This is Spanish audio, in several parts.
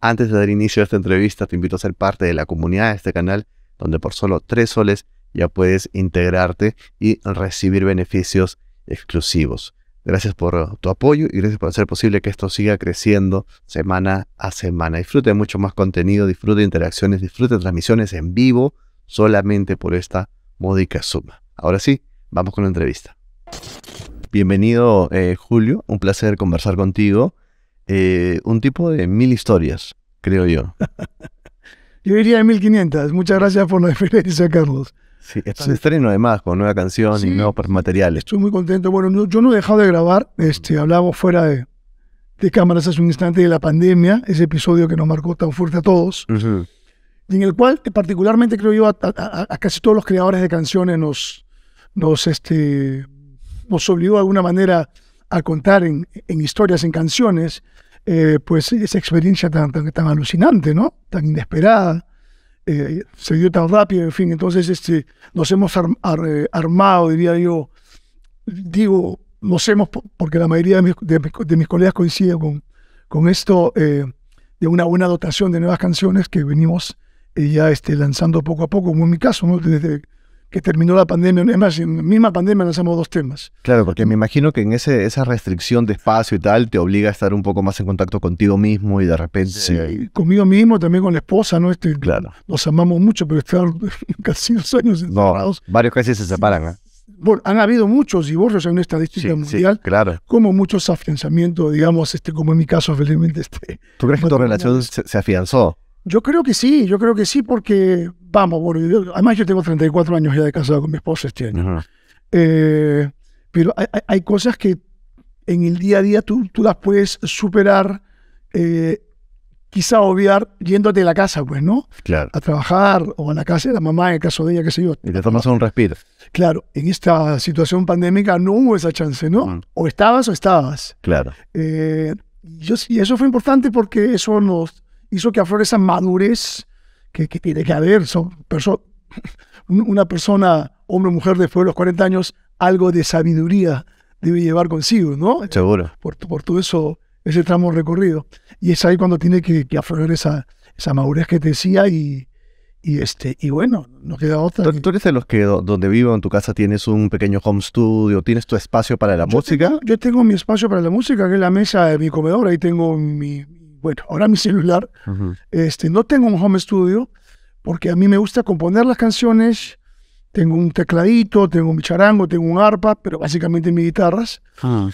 Antes de dar inicio a esta entrevista, te invito a ser parte de la comunidad de este canal, donde por solo tres soles ya puedes integrarte y recibir beneficios exclusivos. Gracias por tu apoyo y gracias por hacer posible que esto siga creciendo semana a semana. Disfrute mucho más contenido, disfrute interacciones, disfrute transmisiones en vivo solamente por esta módica suma. Ahora sí, vamos con la entrevista. Bienvenido eh, Julio, un placer conversar contigo. Eh, un tipo de mil historias, creo yo. yo diría de quinientas. Muchas gracias por la diferencia Carlos. Sí, estreno además con nueva canción y nuevos materiales. Estoy muy contento. Bueno, yo no he dejado de grabar. Este, hablamos fuera de, cámaras hace un instante de la pandemia, ese episodio que nos marcó tan fuerte a todos. Y en el cual, eh, particularmente, creo yo, a, a, casi todos los creadores de canciones nos, nos, este, nos obligó de alguna manera a contar en, en historias, en canciones, eh, pues esa experiencia tan, tan, alucinante, ¿no? Tan inesperada, eh, se dio tan rápido, en fin, entonces este, nos hemos eh, armado, diría yo, digo, nos hemos, porque la mayoría de mis, colegas coinciden con, con esto, de una buena dotación de nuevas canciones que venimos ya este, lanzando poco a poco, como en mi caso, ¿no? desde que terminó la pandemia. más, en la misma pandemia lanzamos dos temas. Claro, porque me imagino que en ese, esa restricción de espacio y tal te obliga a estar un poco más en contacto contigo mismo y de repente... Sí, conmigo mismo, también con la esposa, ¿no? Este, claro. Nos amamos mucho, pero estar casi dos años separados. No, varios casi se separan, ¿eh? Bueno, han habido muchos divorcios en una estadística mundial, claro. como muchos afianzamientos, digamos, este, como en mi caso, felizmente. Este, ¿Tú crees que tu relación se afianzó? Yo creo que sí, yo creo que sí, porque, vamos, bueno, además yo tengo 34 años ya de casado con mi esposa este año. Eh, pero hay, cosas que en el día a día tú, tú las puedes superar, eh, quizá obviar, yéndote a la casa, pues, ¿no? Claro. A trabajar o a la casa de la mamá, en el caso de ella, qué sé yo. Y te tomas un respiro. Claro, en esta situación pandémica no hubo esa chance, ¿no? Mm. O estabas o estabas. Claro. Eh, yo, y eso fue importante porque eso nos hizo que aflore esa madurez que, que tiene que haber. Son una persona, hombre o mujer después de los 40 años, algo de sabiduría debe llevar consigo, ¿no? Seguro. Por, por todo eso, ese tramo recorrido. Y es ahí cuando tiene que, que aflorar esa, esa madurez que te decía y, y este y bueno, no queda otra. ¿Tú, eres de los que donde vivo en tu casa tienes un pequeño home studio, tienes tu espacio para la música? yo tengo mi espacio para la música, que es la mesa de mi comedor, ahí tengo mi, bueno, ahora mi celular. este, no tengo un home studio porque a mí me gusta componer las canciones. Tengo un tecladito, tengo mi charango, tengo un arpa, pero básicamente mis guitarras. Ah.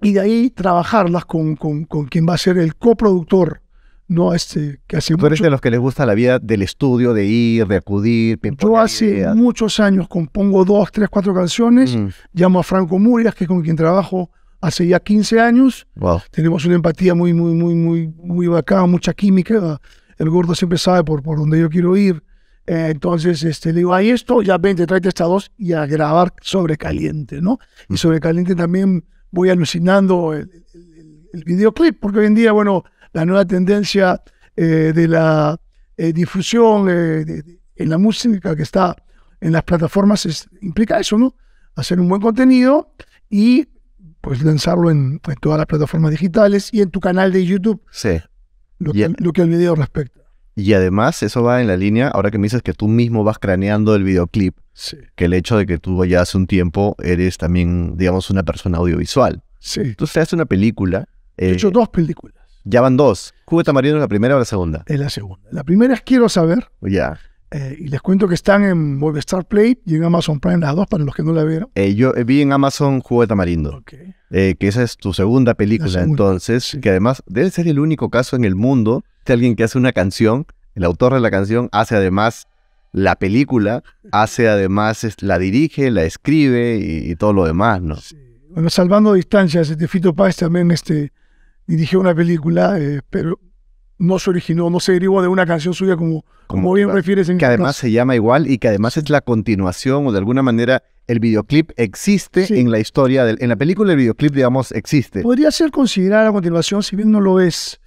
Y de ahí trabajarlas con, quien va a ser el coproductor. No, este, que hace Tú de los que les gusta la vida del estudio, de ir, de acudir. Yo hace muchos años compongo dos, tres, cuatro canciones. Llamo a Franco Murias, que es con quien trabajo hace ya 15 años. Tenemos una empatía muy, muy, muy, muy, muy bacana, mucha química. El gordo siempre sabe por, por dónde yo quiero ir. Eh, entonces, este, le digo, ahí esto, ya vente, tráete estas y a grabar sobre caliente, ¿no? Y mm. sobre caliente también voy alucinando el, videoclip, porque hoy en día, bueno, la nueva tendencia eh, de la eh, difusión en la música que está en las plataformas implica eso, ¿no? Hacer un buen contenido y pues lanzarlo en, pues, todas las plataformas digitales y en tu canal de YouTube. Sí. Lo, que, el al video respecta. Y además, eso va en la línea, ahora que me dices que tú mismo vas craneando el videoclip, sí. que el hecho de que tú ya hace un tiempo eres también, digamos, una persona audiovisual. Sí. Tú haces una película. He hecho eh, dos películas. Ya van dos. cubeta Marino es la primera o la segunda? Es la segunda. La primera es Quiero Saber. Ya. Eh, y les cuento que están en Movistar Play y en Amazon Prime, las dos, para los que no la vieron. Eh, yo vi en Amazon Juego de Tamarindo, eh, que esa es tu segunda película entonces, que además debe ser el único caso en el mundo de alguien que hace una canción, el autor de la canción hace además la película, hace además, la dirige, la escribe y, todo lo demás, ¿no? Bueno, salvando distancias, este Fito también este, dirigió una película, pero no se originó, no se derivó de una canción suya como, como, bien refieres Que este además se llama igual y que además es la continuación o de alguna manera el videoclip existe en la historia, en la película el videoclip digamos existe. Podría ser considerada la continuación si bien no lo es.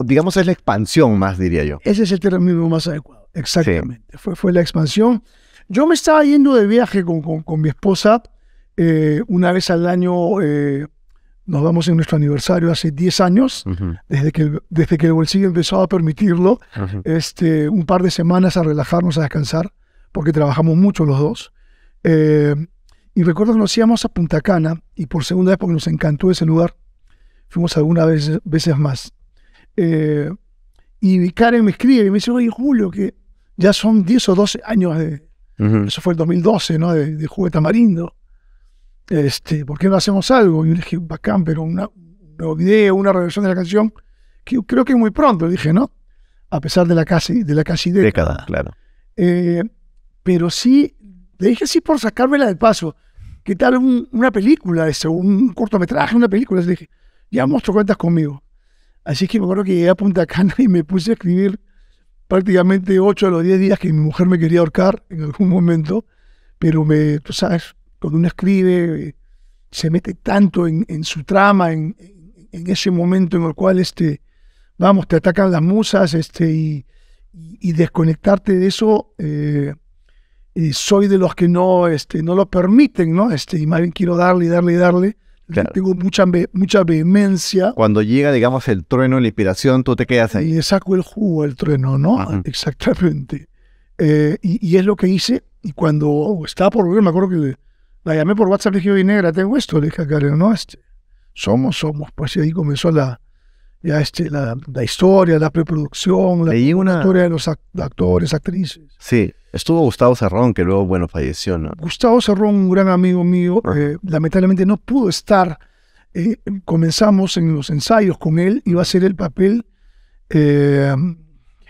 Digamos es la expansión más diría yo. Ese es el término más adecuado, exactamente. Fue, fue la expansión. Yo me estaba yendo de viaje con, mi esposa eh, una vez al año eh, nos vamos en nuestro aniversario hace 10 años, desde, que el, desde que el bolsillo empezó a permitirlo, este, un par de semanas a relajarnos, a descansar, porque trabajamos mucho los dos. Eh, y recuerdo que nos íbamos a Punta Cana, y por segunda vez, porque nos encantó ese lugar, fuimos algunas veces, veces más. Eh, y y Karen me escribe y me dice, oye Julio, que ya son 10 o 12 años de... Eso fue el 2012, ¿no? De, de Tamarindo este, ¿por qué no hacemos algo? Y le dije, bacán, pero una, un nuevo video, una revisión de la canción, que creo que muy pronto, dije, ¿no? A pesar de la casi, de la casi década. claro. Eh, pero sí, le dije sí por sacármela del paso. ¿Qué tal una película, eso, un cortometraje, una película? Le dije, ya monstruo cuentas conmigo. Así que me acuerdo que llegué a Punta Cana y me puse a escribir prácticamente 8 a los 10 días que mi mujer me quería ahorcar en algún momento, pero me, tú sabes, cuando uno escribe, eh, se mete tanto en, su trama, en, ese momento en el cual, este, vamos, te atacan las musas, este, y, desconectarte de eso, eh, eh, soy de los que no, este, no lo permiten, ¿no? Este, y más bien quiero darle, darle, darle. Tengo mucha, mucha vehemencia. Cuando llega, digamos, el trueno, la inspiración, tú te quedas ahí. Y saco el jugo al trueno, ¿no? Exactamente. y, es lo que hice. Y cuando estaba por volver, me acuerdo que la llamé por WhatsApp, le dije, oye, negra, tengo esto. Le dije a Karen, no, este, somos, somos. Pues ahí comenzó la, ya este, la, la historia, la preproducción, la, historia de los actores, actrices. Sí, estuvo Gustavo Cerrón, que luego, bueno, falleció, Gustavo Cerrón, un gran amigo mío, eh, lamentablemente no pudo estar. Eh, comenzamos en los ensayos con él, iba a ser el papel. Eh,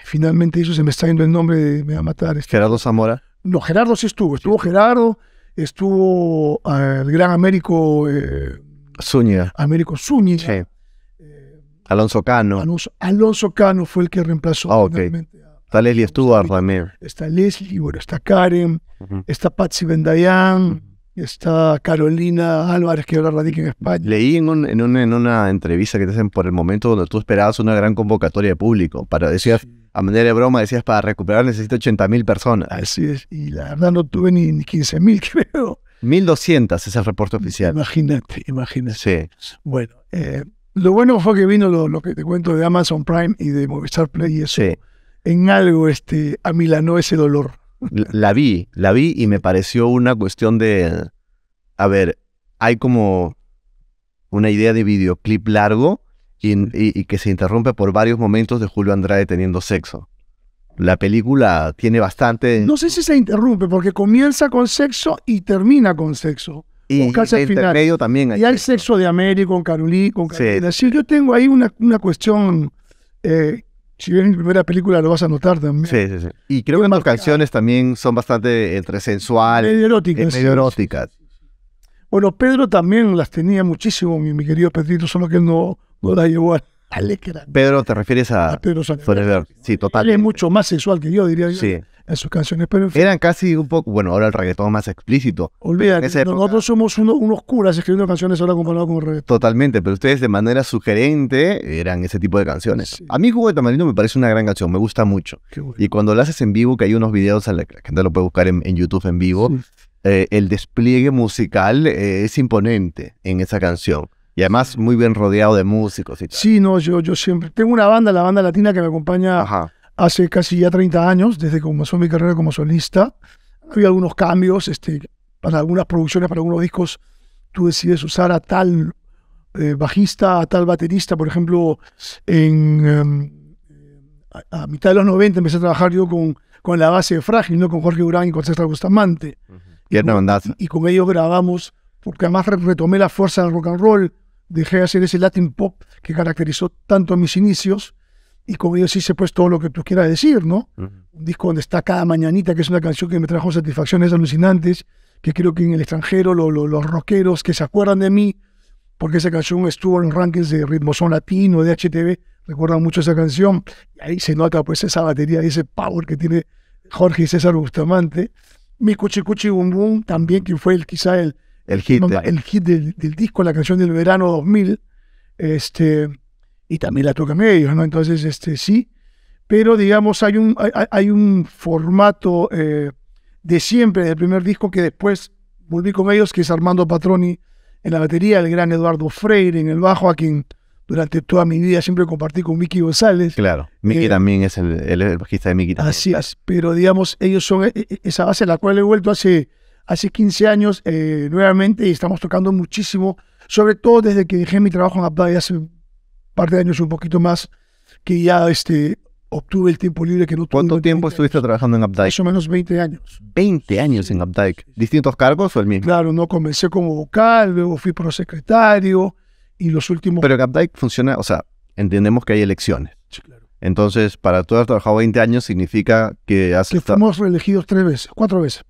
finalmente eso se me está yendo el nombre, de, me va a matar. Este. Gerardo Zamora. No, Gerardo sí estuvo, estuvo Gerardo estuvo eh, el gran Américo eh, Zúñiga. Américo Zúñiga. Eh, Alonso Cano. Alonso, Cano fue el que reemplazó ah, a, Está Leslie Stuart también. Está Leslie, bueno, está Karen, está Patsy Bendayán, está Carolina Álvarez, que ahora radica en España. Leí en, en, una entrevista que te hacen por el momento donde tú esperabas una gran convocatoria de público. Para, decías, a manera de broma, decías, para recuperar necesito 80 mil personas. Así es, y la verdad no tuve ni, 15.000, mil, creo. 1200 es el reporte oficial. Imagínate, imagínate. Sí. Bueno, eh, lo bueno fue que vino lo, que te cuento de Amazon Prime y de Movistar Play y eso. En algo este, amilanó ese dolor la vi, la vi y me pareció una cuestión de, a ver, hay como una idea de videoclip largo y, que se interrumpe por varios momentos de Julio Andrade teniendo sexo. La película tiene bastante... No sé si se interrumpe porque comienza con sexo y termina con sexo. Y, casi medio también hay y hay sexo. de Américo, con Carolí, con Carolina. yo tengo ahí una, una cuestión eh, si en mi primera película lo vas a notar también. Sí, sí, sí. Y creo que las canciones también son bastante entre sensuales. Medio eróticas. Bueno, Pedro también las tenía muchísimo, mi, querido Pedrito, solo que él no, las llevó a la Pedro, ¿te refieres a, a Pedro Sí, total. Él es mucho más sensual que yo, diría yo. Sí en sus canciones. Pero Eran casi un poco, bueno, ahora el reggaetón más explícito. Olvídate, nosotros somos unos curas escribiendo canciones ahora comparado con reggaetón. Totalmente, pero ustedes de manera sugerente eran ese tipo de canciones. A mí Jugo de me parece una gran canción, me gusta mucho. Y cuando lo haces en vivo, que hay unos videos, la gente lo puede buscar en, YouTube en vivo, eh, el despliegue musical eh, es imponente en esa canción. Y además muy bien rodeado de músicos y tal. Sí, no, yo, yo siempre... Tengo una banda, la banda latina, que me acompaña... Ajá hace casi ya 30 años, desde que comenzó mi carrera como solista. Había algunos cambios, este, para algunas producciones, para algunos discos, tú decides usar a tal eh, bajista, a tal baterista. Por ejemplo, en, em, a, mitad de los 90 empecé a trabajar yo con, con la base de Frágil, ¿no? con Jorge Durán y con César Bustamante. y, con, y, con ellos grabamos, porque además retomé la fuerza del rock and roll, dejé de hacer ese Latin pop que caracterizó tanto mis inicios y con ellos hice pues todo lo que tú quieras decir, ¿no? Un disco donde está Cada Mañanita, que es una canción que me trajo satisfacciones alucinantes, que creo que en el extranjero los rockeros que se acuerdan de mí, porque esa canción estuvo en los rankings de Ritmo Son Latino, de HTV, recuerdan mucho esa canción, y ahí se nota pues esa batería, y ese power que tiene Jorge y César Bustamante. Mi Cuchi Cuchi Bum Bum también, que fue el, quizá el, el hit, el hit del, del, disco, la canción del verano 2000, este y también la tocan ellos, ¿no? Entonces, este, sí, pero digamos, hay un, hay, un formato eh, de siempre, del primer disco, que después volví con ellos, que es Armando Patroni en la batería, el gran Eduardo Freire en el bajo, a quien durante toda mi vida siempre compartí con Miki González. Claro, Miki eh, también es el, el, bajista de Miki. Así es, pero digamos, ellos son eh, esa base a la cual he vuelto hace, hace 15 años nuevamente y estamos tocando muchísimo, sobre todo desde que dejé mi trabajo en Abdai hace par de años, un poquito más, que ya este, obtuve el tiempo libre que no tuve. ¿Cuánto tiempo estuviste trabajando en Updike? Más menos 20 años. 20 años en Updike. ¿Distintos cargos o el mismo? Claro, no comencé como vocal, luego fui prosecretario y los últimos... Pero en Updike funciona, o sea, entendemos que hay elecciones. Sí, claro. Entonces, para tú haber trabajado 20 años significa que has Que reelegidos tres veces, cuatro veces.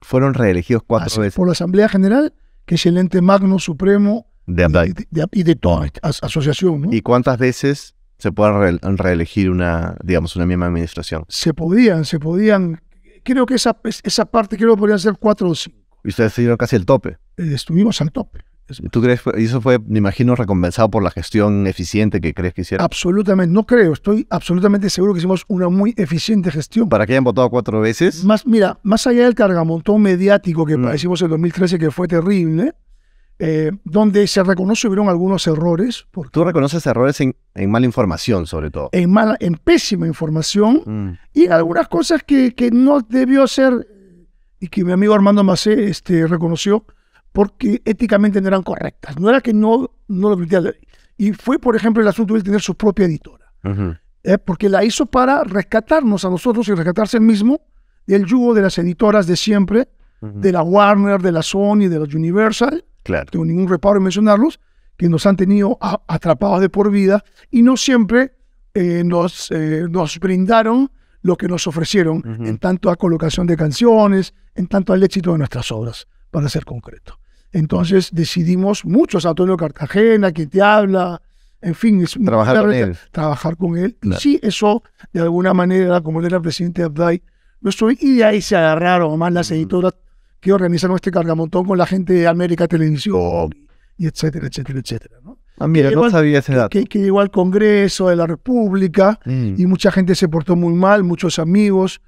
Fueron reelegidos cuatro veces. Por la Asamblea General, que es el ente magno supremo de Y de, toda asociación, ¿no? ¿Y cuántas veces se puede reelegir una, digamos, una misma administración? Se podían, se podían. Creo que esa, esa parte creo que podrían ser cuatro o cinco. Y ustedes estuvieron casi el tope. Eh, estuvimos al tope. ¿Tú crees, y eso fue, me imagino, recompensado por la gestión eficiente que crees que hicieron? Absolutamente, no creo, estoy absolutamente seguro que hicimos una muy eficiente gestión. ¿Para que hayan votado cuatro veces? Más, mira, más allá del cargamontón mediático que mm. hicimos padecimos en 2013, que fue terrible, eh, donde se reconoce hubieron algunos errores. Tú reconoces errores en, mala información, sobre todo. En, mala, en pésima información mm. y algunas cosas que, no debió hacer y que mi amigo Armando Macé este, reconoció porque éticamente no eran correctas. No era que no, no lo Y fue, por ejemplo, el asunto de tener su propia editora. ¿eh? porque la hizo para rescatarnos a nosotros y rescatarse él mismo del yugo de las editoras de siempre, de la Warner, de la Sony, de la Universal tengo ningún reparo en mencionarlos, que nos han tenido atrapados de por vida y no siempre eh, nos, eh, nos brindaron lo que nos ofrecieron en tanto a colocación de canciones, en tanto al éxito de nuestras obras, para ser concreto. Entonces decidimos, muchos, Antonio Cartagena, que te habla, en fin, trabajar, con él. trabajar con él. Y sí, eso de alguna manera, como él era presidente abdai Abdai, y de ahí se agarraron más las editoras que organizaron este cargamontón con la gente de América Televisión, y etcétera, etcétera, etcétera. ¿no? Ah, mira, no sabía ese dato. Que, llegó al Congreso de la República mm. y mucha gente se portó muy mal, muchos amigos.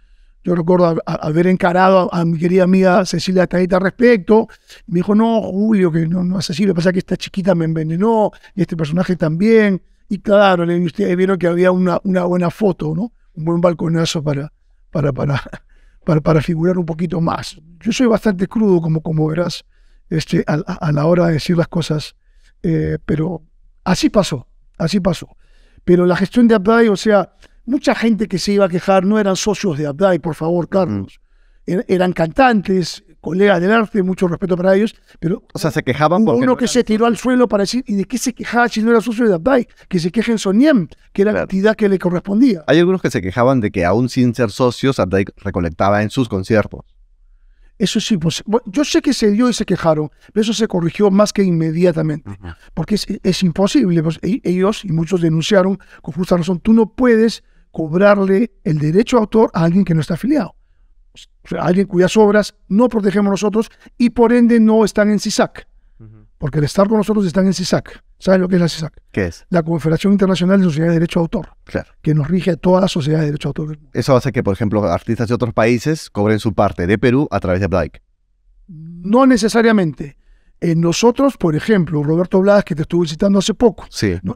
Yo recuerdo haber encarado a, mi querida amiga Cecilia Tadita al respecto. Me dijo, no, Julio, que no, no es así. Lo que pasa es que esta chiquita me envenenó y este personaje también. Y claro, ustedes vieron que había una, una buena foto, ¿no? Un buen balconazo para, para, para, para, figurar un poquito más. Yo soy bastante crudo, como, como verás, este, a, la hora de decir las cosas, eh, pero así pasó, así pasó. Pero la gestión de Abdai, o sea, mucha gente que se iba a quejar no eran socios de Abdai, por favor, Carlos. Er, eran cantantes, colega del arte, mucho respeto para ellos, pero... O sea, se quejaban uno que se tiró al suelo para decir, ¿y de qué se quejaba si no era socio de Abdai? Que se quejen en Soniem, que era la entidad que le correspondía. Hay algunos que se quejaban de que aún sin ser socios, Abdai recolectaba en sus conciertos. Eso sí, pues, yo sé que se dio y se quejaron, pero eso se corrigió más que inmediatamente, porque es, imposible. Pues, e, ellos y muchos denunciaron con justa razón, tú no puedes cobrarle el derecho de autor a alguien que no está afiliado alguien cuyas obras no protegemos nosotros y por ende no están en CISAC. Porque de estar con nosotros están en CISAC. ¿Saben lo que es la CISAC? ¿Qué es? La Confederación Internacional de Sociedad de Derecho de Autor. Claro. Que nos rige a toda la sociedad de derecho de autor. Eso hace que, por ejemplo, artistas de otros países cobren su parte de Perú a través de Blake No necesariamente. en nosotros, por ejemplo, Roberto Blas, que te estuve visitando hace poco,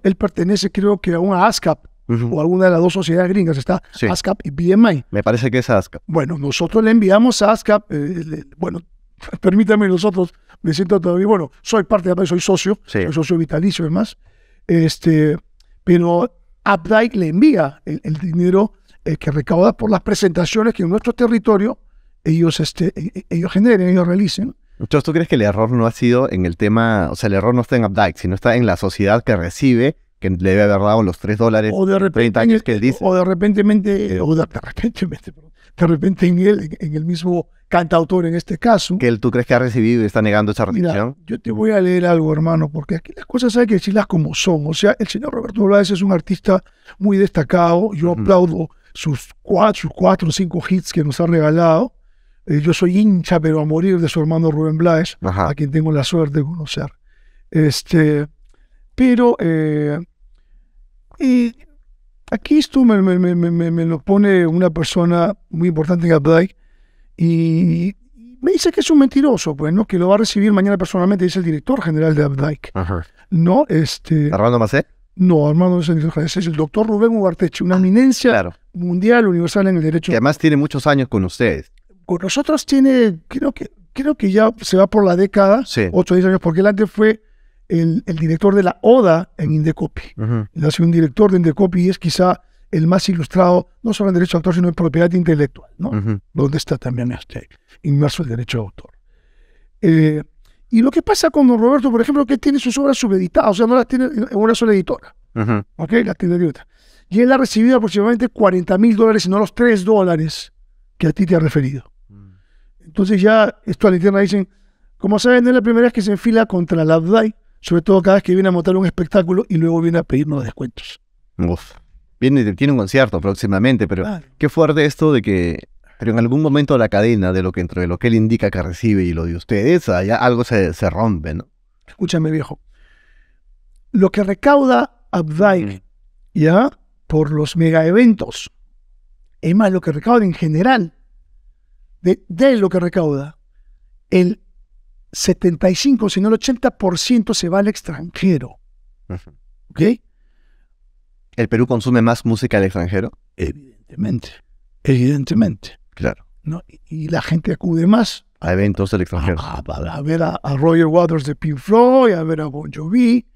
él pertenece creo que a una ASCAP, o alguna de las dos sociedades gringas, está ASCAP y BMI. Me parece que es ASCAP. Bueno, nosotros le enviamos a ASCAP, eh, bueno, permítanme nosotros, me siento todavía, bueno, soy parte de soy socio, soy socio vitalicio además, este, pero Updike le envía el, dinero eh, que recauda por las presentaciones que en nuestro territorio ellos, este, e, e, ellos generen, ellos realicen. Entonces, ¿tú crees que el error no ha sido en el tema, o sea, el error no está en Updike, sino está en la sociedad que recibe que le debe haber dado los 3 dólares o 30 años que él dice. O de repente, eh, o de, repente, de repente en, él, en el mismo cantautor en este caso. Que él tú crees que ha recibido y está negando esa rendición? yo te voy a leer algo, hermano, porque aquí las cosas hay que decirlas como son. O sea, el señor Roberto Blades es un artista muy destacado. Yo aplaudo sus cuatro, o cinco hits que nos ha regalado. Eh, yo soy hincha, pero a morir de su hermano Rubén Blades, a quien tengo la suerte de conocer. Este, pero eh, y aquí esto me, lo pone una persona muy importante en Abdaik y me dice que es un mentiroso, pues, ¿no? Que lo va a recibir mañana personalmente, dice el director general de Abdaik. ¿No? Este... ¿Armando Macé? No, Armando Macé es el doctor Rubén Ugarteche, una ah, eminencia mundial, universal en el derecho. Y además tiene muchos años con ustedes. Con nosotros tiene, creo que, creo que ya se va por la década, 8 o 10 años, porque él antes fue el, director de la ODA en Indecopi. Uh un director de Indecopi y es quizá el más ilustrado, no solo en derecho de autor, sino en propiedad intelectual, ¿no? Donde está también este, inmerso el derecho de autor. Eh, y lo que pasa con Roberto, por ejemplo, que tiene sus obras subeditadas, o sea, no las tiene en una sola editora. ¿Ok? Las tiene en otra. Y él ha recibido aproximadamente 40 mil dólares, no los 3 dólares que a ti te ha referido. Mm. Entonces ya esto a la interna dicen, como saben, no es la primera vez que se enfila contra la DAI, sobre todo cada vez que viene a montar un espectáculo y luego viene a pedirnos descuentos. Uf. Viene, tiene un concierto próximamente, pero qué fuerte esto de que pero en algún momento la cadena de lo que entre lo que él indica que recibe y lo de ustedes, allá algo se, rompe, ¿no? Escúchame, viejo. Lo que recauda Abdai, mm. ¿ya? Por los mega eventos. Es más, lo que recauda en general, de, de lo que recauda, el 75, sino el 80% se va al extranjero. ¿Ok? ¿El Perú consume más música al extranjero? Evidentemente, evidentemente. Claro. ¿no? Y, la gente acude más. A eventos al extranjero. A, ver a, Roger Waters de Pink Floyd, a ver a Bon Jovi,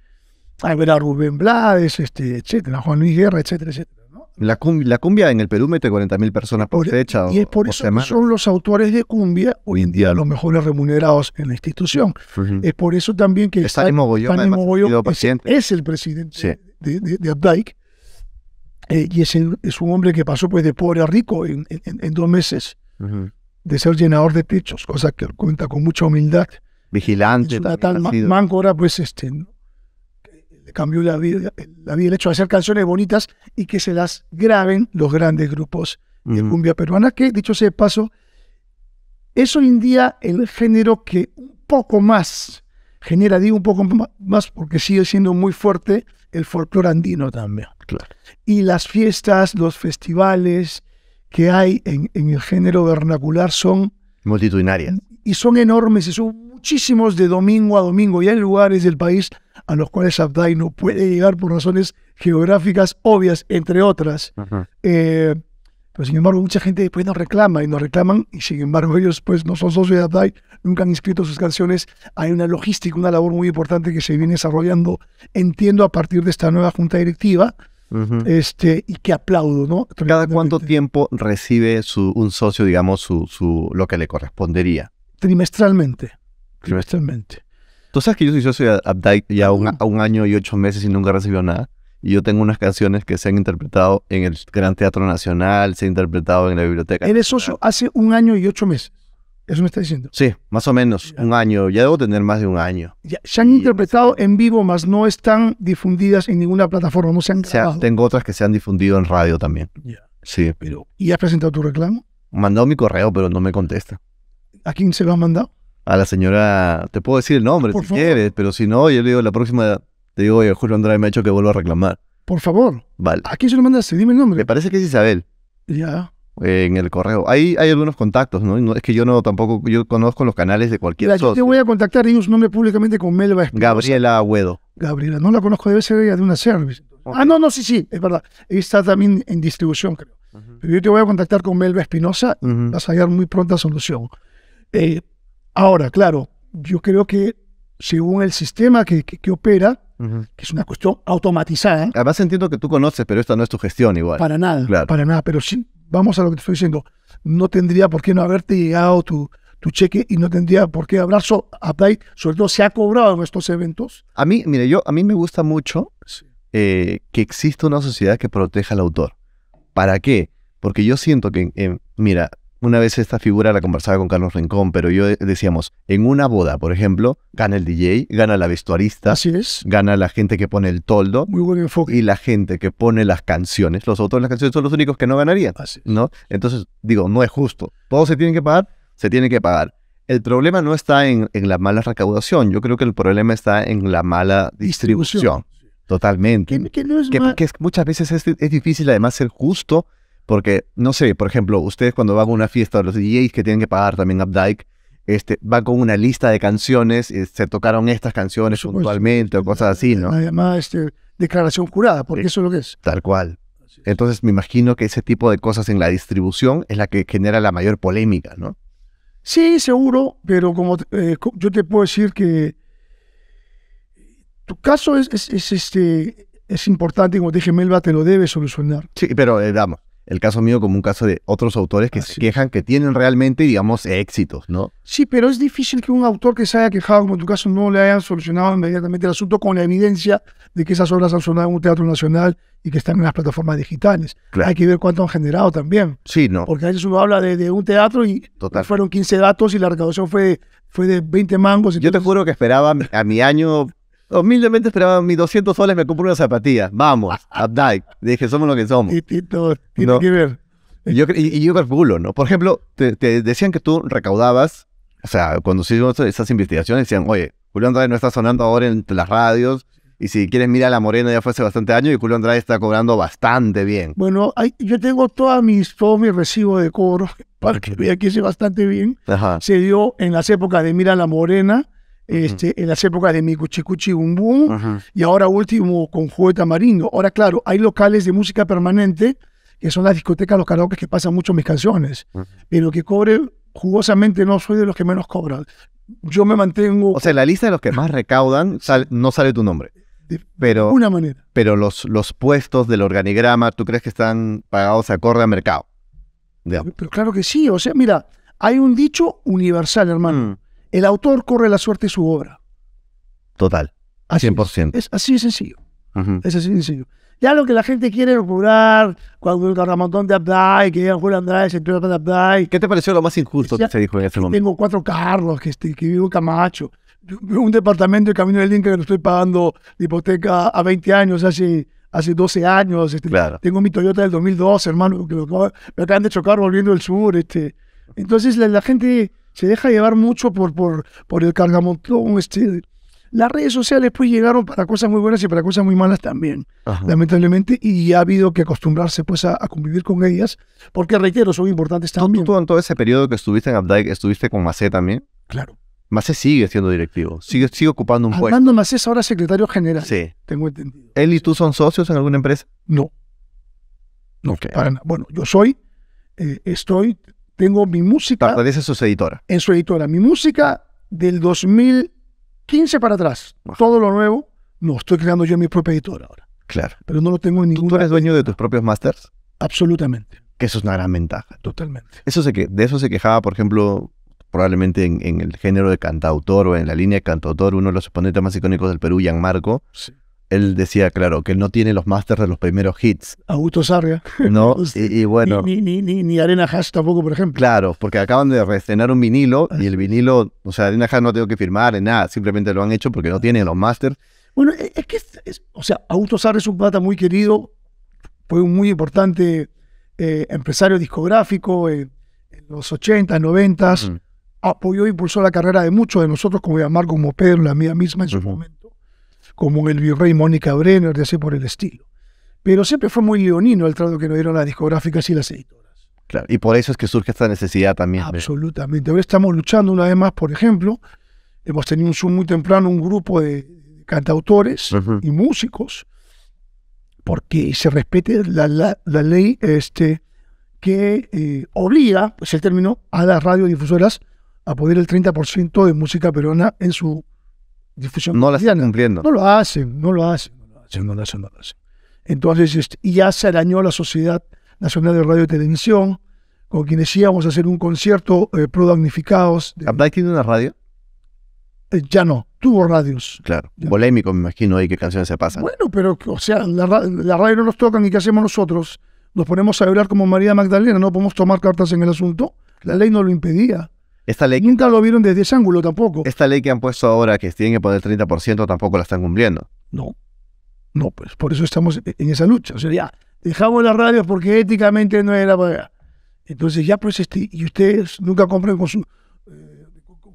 a ver a Rubén Blades, este, etcétera, Juan Luis Guerra, etcétera, etcétera. La cumbia, en el Perú mete 40.000 personas por, por, e-, fecha. Y es por eso son los autores de cumbia hoy en día los mejores remunerados en la institución. Es por eso también que está Mogollón, es, es, el presidente de, de, eh, y es, un hombre que pasó pues de pobre a rico en, dos meses de ser llenador de techos, cosa que cuenta con mucha humildad. Vigilante. Es una tal man, pues este, le cambió la vida, el hecho de hacer canciones bonitas y que se las graben los grandes grupos de cumbia peruana, que dicho sea de paso, es hoy en día el género que un poco más genera, digo un poco más porque sigue siendo muy fuerte el folclore andino también. Claro. Y las fiestas, los festivales que hay en, en el género vernacular son... Multitudinarias y son enormes y son muchísimos de domingo a domingo y hay lugares del país a los cuales Abdai no puede llegar por razones geográficas obvias, entre otras. Eh, pero sin embargo, mucha gente después nos reclama y nos reclaman, y sin embargo, ellos pues no son socios de Abdai, nunca han inscrito sus canciones. Hay una logística, una labor muy importante que se viene desarrollando, entiendo, a partir de esta nueva junta directiva. este, y que aplaudo, ¿no? ¿Cada cuánto tiempo recibe su, un socio, digamos, su, su, lo que le correspondería? trimestralmente. Trimestralmente. Tú sabes que yo soy socio de ya un, a un año y ocho meses y nunca recibió nada. Y yo tengo unas canciones que se han interpretado en el Gran Teatro Nacional, se han interpretado en la biblioteca. Eres socio hace un año y ocho meses. ¿Eso me está diciendo? Sí, más o menos, un año. Ya debo tener más de un año. Ya, se han interpretado este en vivo, más no están difundidas en ninguna plataforma, no se han tengo otras que se han difundido en radio también. Sí, pero... ¿Y has presentado tu reclamo? Mandó mi correo, pero no me contesta. ¿A quién se lo has mandado? A la señora, te puedo decir el nombre si quieres, pero si no, yo le digo la próxima, te digo, oye, Julio Andrade me ha hecho que vuelva a reclamar. Por favor. Vale. ¿A quién se lo mandaste? Dime el nombre. Me parece que es Isabel. Ya. En el correo. Ahí hay algunos contactos, ¿no? Es que yo no tampoco, yo conozco los canales de cualquier Mira, yo te voy a contactar y un nombre públicamente con Melba Espinosa. Gabriela Agüedo. Gabriela, no la conozco, debe ser ella de una service. Ah, no, no, sí, sí, es verdad. Está también en distribución, creo. Pero yo te voy a contactar con Melba Espinosa, vas a hallar muy pronta solución. Eh, ahora, claro, yo creo que según el sistema que, opera, que es una cuestión automatizada. ¿eh? Además entiendo que tú conoces, pero esta no es tu gestión igual. Para nada, para nada. Pero sí, vamos a lo que te estoy diciendo. No tendría por qué no haberte llegado tu, tu cheque y no tendría por qué hablar sobre todo se ha cobrado en estos eventos. A mí, mire, yo a mí me gusta mucho eh, que exista una sociedad que proteja al autor. ¿Para qué? Porque yo siento que, mira, una vez esta figura la conversaba con Carlos Rincón, pero yo decíamos, en una boda, por ejemplo, gana el DJ, gana la vestuarista, gana la gente que pone el toldo, y la gente que pone las canciones. Los autores de las canciones son los únicos que no ganarían, ¿no? Entonces, digo, no es justo. Todo se tienen que pagar, se tienen que pagar. El problema no está en, la mala recaudación, yo creo que el problema está en la mala distribución. Totalmente. Que, es que, muchas veces es difícil además ser justo porque, no sé, por ejemplo, ustedes cuando van a una fiesta, los DJs que tienen que pagar también Updike, este, van con una lista de canciones, y eh, se tocaron estas canciones puntualmente o cosas así, ¿no? Además, este, declaración jurada, porque eh, eso es lo que es. Tal cual. Entonces me imagino que ese tipo de cosas en la distribución es la que genera la mayor polémica, ¿no? Sí, seguro, pero como eh, yo te puedo decir que tu caso es, este, es importante, como te dije, Melba te lo debe solucionar. Sí, pero vamos, el caso mío como un caso de otros autores que se quejan que tienen realmente, digamos, éxitos, ¿no? Sí, pero es difícil que un autor que se haya quejado, como en tu caso, no le hayan solucionado inmediatamente el asunto con la evidencia de que esas obras han sonado en un teatro nacional y que están en las plataformas digitales. Hay que ver cuánto han generado también. Sí, ¿no? Porque a veces uno habla de, un teatro y fueron 15 datos y la recaudación fue de, fue de 20 mangos. Yo te juro que esperaba a mi año humildemente esperaba mis 200 soles, me compró una zapatilla. Vamos, Updike. Dije, somos lo que somos. Y, que ver. Yo, y, yo calculo, ¿no? Por ejemplo, te, decían que tú recaudabas, o sea, cuando hicimos esas investigaciones, decían, oye, Julio Andrade no está sonando ahora en las radios, y si quieres mira la morena ya fue hace bastante año y Julio Andrade está cobrando bastante bien. Bueno, yo tengo todas mis, todos mis recibos de cobro, para que que hice bastante bien. Se dio en las épocas de Mira la Morena, este, en las épocas de mi cuchi Bum Bum, y ahora último con Juguete Tamarindo. Ahora, claro, hay locales de música permanente, que son las discotecas, los karaoke que pasan mucho mis canciones, pero que cobre jugosamente no soy de los que menos cobran. Yo me mantengo... O sea, la lista de los que más recaudan no sale tu nombre. De pero, una manera. Pero los, los puestos del organigrama, ¿tú crees que están pagados acorde al mercado? Pero claro que sí. O sea, mira, hay un dicho universal, hermano. Mm. El autor corre la suerte de su obra. Total. Así 100%. Es, así de sencillo. Es así de sencillo. Ya lo que la gente quiere procurar cuando el montón de Abdai, que llega Julio Andrade, se de Abdai. ¿Qué te pareció lo más injusto que se dijo en ese momento? Tengo cuatro carros, este, que, vivo en Camacho, un departamento de Camino del Inca que lo estoy pagando de hipoteca a 20 años, hace, hace 12 años. Este, claro. Tengo mi Toyota del 2012, hermano, que lo, me acaban de chocar volviendo del sur. Este. Entonces la gente se deja llevar mucho por, por, por el cargamontón. Este. Las redes sociales pues llegaron para cosas muy buenas y para cosas muy malas también, lamentablemente, y ha habido que acostumbrarse pues a, convivir con ellas, porque reitero, son importantes también. ¿Tú, en todo ese periodo que estuviste en Abdike, estuviste con Macé también? Claro. Macé sigue siendo directivo, sigue, sigue ocupando un puesto. Armando Macé es ahora secretario general. Sí. Tengo entendido. ¿Él y tú son socios en alguna empresa? No. No, Bueno, yo soy, eh, estoy, tengo mi música. en su editora. En su editora. Mi música del 2015 para atrás. Todo lo nuevo, no, estoy creando yo mi propia editora ahora. Claro. Pero no lo tengo en ningún. ¿Tú eres dueño de tus propios masters? Absolutamente. Que eso es una gran ventaja. Totalmente. Eso que, de eso se quejaba, por ejemplo, probablemente en, en, el género de cantautor o en la línea de cantautor, uno de los exponentes más icónicos del Perú, Gianmarco. Sí él decía, claro, que él no tiene los masters de los primeros hits. Augusto Sarria. No, y, bueno. Ni, ni, Arena Hash tampoco, por ejemplo. Claro, porque acaban de reestrenar un vinilo y el vinilo, o sea, Arena Hash no tengo que firmar en nada, simplemente lo han hecho porque no tiene los masters. Bueno, e, es que, o sea, Augusto Sarria es un pata muy querido, fue un muy importante eh, empresario discográfico en los 80, 90, apoyó e impulsó la carrera de muchos de nosotros, como Marco, como Pedro, la mía misma en su momento como el virrey Mónica Brenner, de así por el estilo. Pero siempre fue muy leonino el trato que nos dieron las discográficas y las editoras. Claro, y por eso es que surge esta necesidad también. Absolutamente. Ahora estamos luchando una vez más, por ejemplo, hemos tenido un Zoom muy temprano, un grupo de cantautores y músicos, porque se respete la, ley este, que eh, obliga, pues el término, a las radiodifusoras a poner el 30% de música peruana en su no la están cumpliendo. No lo hacen, no lo hacen, no lo Entonces, este, y ya se arañó la Sociedad Nacional de Radio y Televisión, con quienes íbamos a hacer un concierto eh, pro damnificados. ¿Abdai tiene una radio? Eh, ya no, tuvo radios. Claro, polémico me imagino ahí qué canciones se pasan. Bueno, pero, o sea, la, la radio no nos tocan y ¿qué hacemos nosotros? Nos ponemos a hablar como María Magdalena, no podemos tomar cartas en el asunto. La ley no lo impedía. Esta ley Nunca lo vieron desde ese ángulo tampoco. Esta ley que han puesto ahora, que tienen que poner 30%, tampoco la están cumpliendo. No. No, pues por eso estamos e-, en esa lucha. O sea, ya, dejamos las radios porque éticamente no era para... Entonces ya pues, este, y ustedes nunca compran con su... Eh,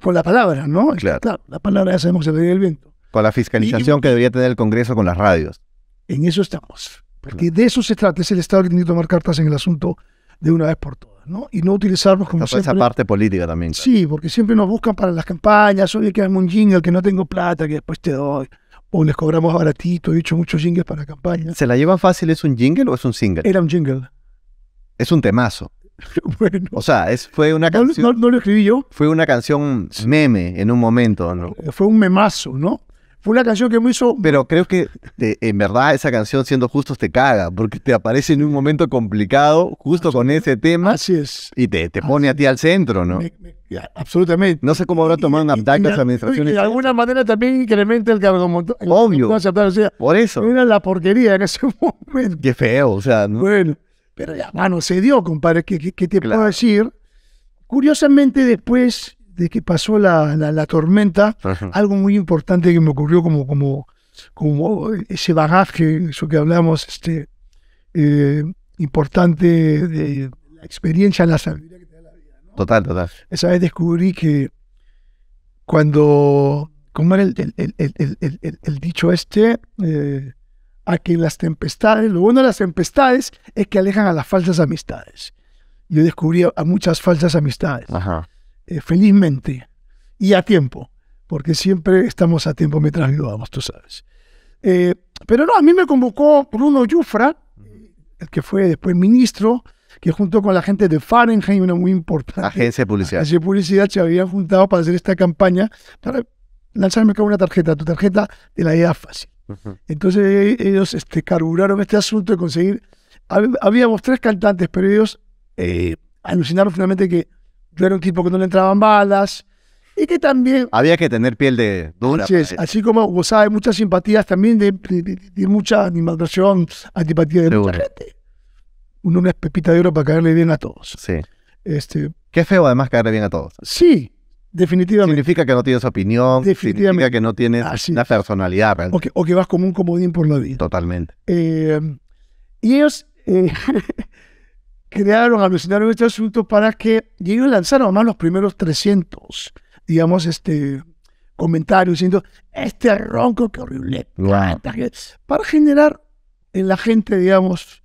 con la palabra, ¿no? Claro. la palabra ya sabemos que se el viento. Con la fiscalización que debería tener el Congreso con las radios. En eso estamos. Porque de eso se trata. Es el Estado que tiene que tomar cartas en el asunto de una vez por todas, ¿no? Y no utilizarlos como Esa parte política también. Sí, porque siempre nos buscan para las campañas, oye, que un jingle, que no tengo plata, que después te doy. O les cobramos baratito, he hecho muchos jingles para campañas. ¿Se la llevan fácil? ¿Es un jingle o es un single? Era un jingle. Es un temazo. Bueno, o sea, es, fue una canción. No, lo escribí yo. Fue una canción meme en un momento, ¿no? Eh, fue un memazo, ¿no? Fue una canción que me hizo. Pero creo que en verdad esa canción, siendo justos, te caga, porque te aparece en un momento complicado, justo con ese tema. Así es. Y te, pone a ti al centro, ¿no? absolutamente. No sé cómo habrá tomado un APTAC las administraciones. Y de alguna manera también incrementa el cargo Obvio. por eso. Era la porquería en ese momento. Qué feo, o sea, ¿no? Bueno, pero ya, mano, se dio, compadre. ¿Qué, qué, te puedo decir? Curiosamente, después de que pasó la, la, tormenta, algo muy importante que me ocurrió como, como, como ese bagaje, eso que hablamos, este, eh, importante de la experiencia en la salud Total, total. Esa vez descubrí que cuando, como era el, el, el, el dicho este, eh, a que las tempestades, lo bueno de las tempestades es que alejan a las falsas amistades. Yo descubrí a, a muchas falsas amistades. Ajá eh, felizmente y a tiempo, porque siempre estamos a tiempo mientras vivamos, tú sabes. Eh, pero no, a mí me convocó Bruno Yufra, el que fue después ministro, que junto con la gente de Fahrenheit, una muy importante agencia de publicidad, agencia publicidad se habían juntado para hacer esta campaña para lanzarme con una tarjeta, tu tarjeta de la edad fácil. Entonces eh, ellos este, carburaron este asunto de conseguir. Habíamos tres cantantes, pero ellos alucinaron finalmente que yo era un tipo que no le entraban balas y que también... Había que tener piel de dura. Así, como vos de muchas simpatías también de, de, mucha animadversión, antipatía de mucha gente. Uno una pepita de oro para caerle bien a todos. Sí. Este, Qué feo además caerle bien a todos. Sí, definitivamente. Significa que no tienes opinión, significa que no tienes una personalidad. O que, o que vas como un comodín por la vida. Totalmente. Eh, y ellos... Eh, crearon, alucinaron este asunto para que y ellos lanzaron más los primeros 300, digamos, este comentarios diciendo, este ronco, que horrible. Para generar en la gente, digamos,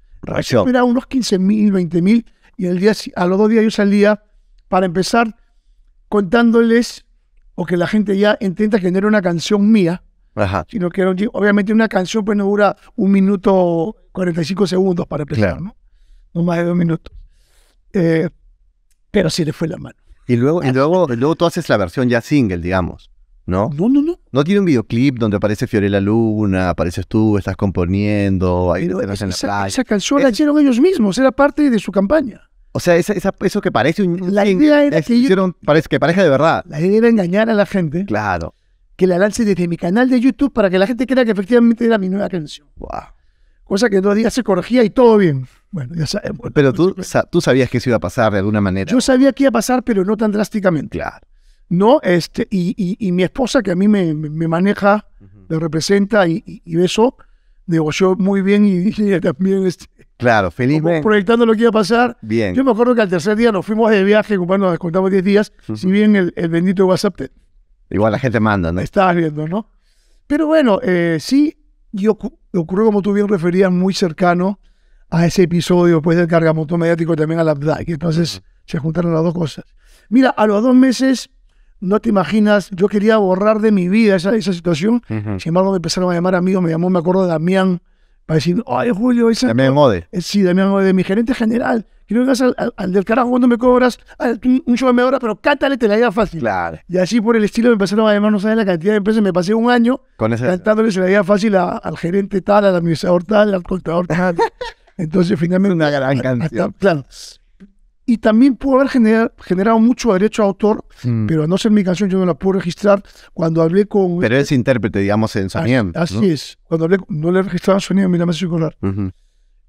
era unos 15 mil, mil, y el día, a los dos días yo salía para empezar contándoles o que la gente ya intenta generar una canción mía, sino que obviamente una canción pues no dura un minuto 45 segundos para empezar, ¿no? no más de dos minutos. Eh, pero sí le fue la mano. Y luego, y luego, luego tú haces la versión ya single, digamos, ¿no? No, no, no. No tiene un videoclip donde aparece Fiorella Luna, apareces tú, estás componiendo, ahí esa, en Esa canción la hicieron ellos mismos, era parte de su campaña. O sea, eso que parece un... La idea era que, parece, de verdad. La idea era engañar a la gente. Claro. Que la lance desde mi canal de YouTube para que la gente crea que efectivamente era mi nueva canción. Wow. Cosa que dos días se corregía y todo bien. Bueno, ya eh, Pero tú, pues, tú sabías que eso iba a pasar de alguna manera. Yo sabía que iba a pasar, pero no tan drásticamente. Claro. No, este, y, y, mi esposa, que a mí me, me maneja, uh me representa y, y, beso, negoció muy bien y, también este, Claro, felizmente. Proyectando lo que iba a pasar. Bien. Yo me acuerdo que al tercer día nos fuimos de viaje, nos descontamos 10 días, si bien el, el bendito WhatsApp te, Igual la gente manda, ¿no? Estabas viendo, ¿no? Pero bueno, eh, sí, yo ocurrió, como tú bien referías, muy cercano a ese episodio pues del cargamoto mediático y también a la Entonces se juntaron las dos cosas. Mira, a los dos meses, no te imaginas, yo quería borrar de mi vida esa, esa situación. Sin embargo, me empezaron a llamar amigos, me llamó, me acuerdo de Damián, para decir, ay, Julio, Damián Ode. Eh, sí, Damián Ode, mi gerente general. quiero que vas al, del carajo cuando me cobras, un show de hora pero cántale, te la idea fácil. Claro. Y así por el estilo me empezaron a llamar, no sabes la cantidad de empresas, me pasé un año Con cantándole se la idea fácil al gerente tal, al administrador tal, al contador tal. Entonces, finalmente. Una gran canción. claro. Y también pudo haber generado, generado mucho derecho a autor, mm. pero a no ser mi canción, yo no la pude registrar. Cuando hablé con. Pero este es intérprete, digamos, en sonido Así, es. Cuando hablé, no le registraban sonido mira mi lamento circular. Uh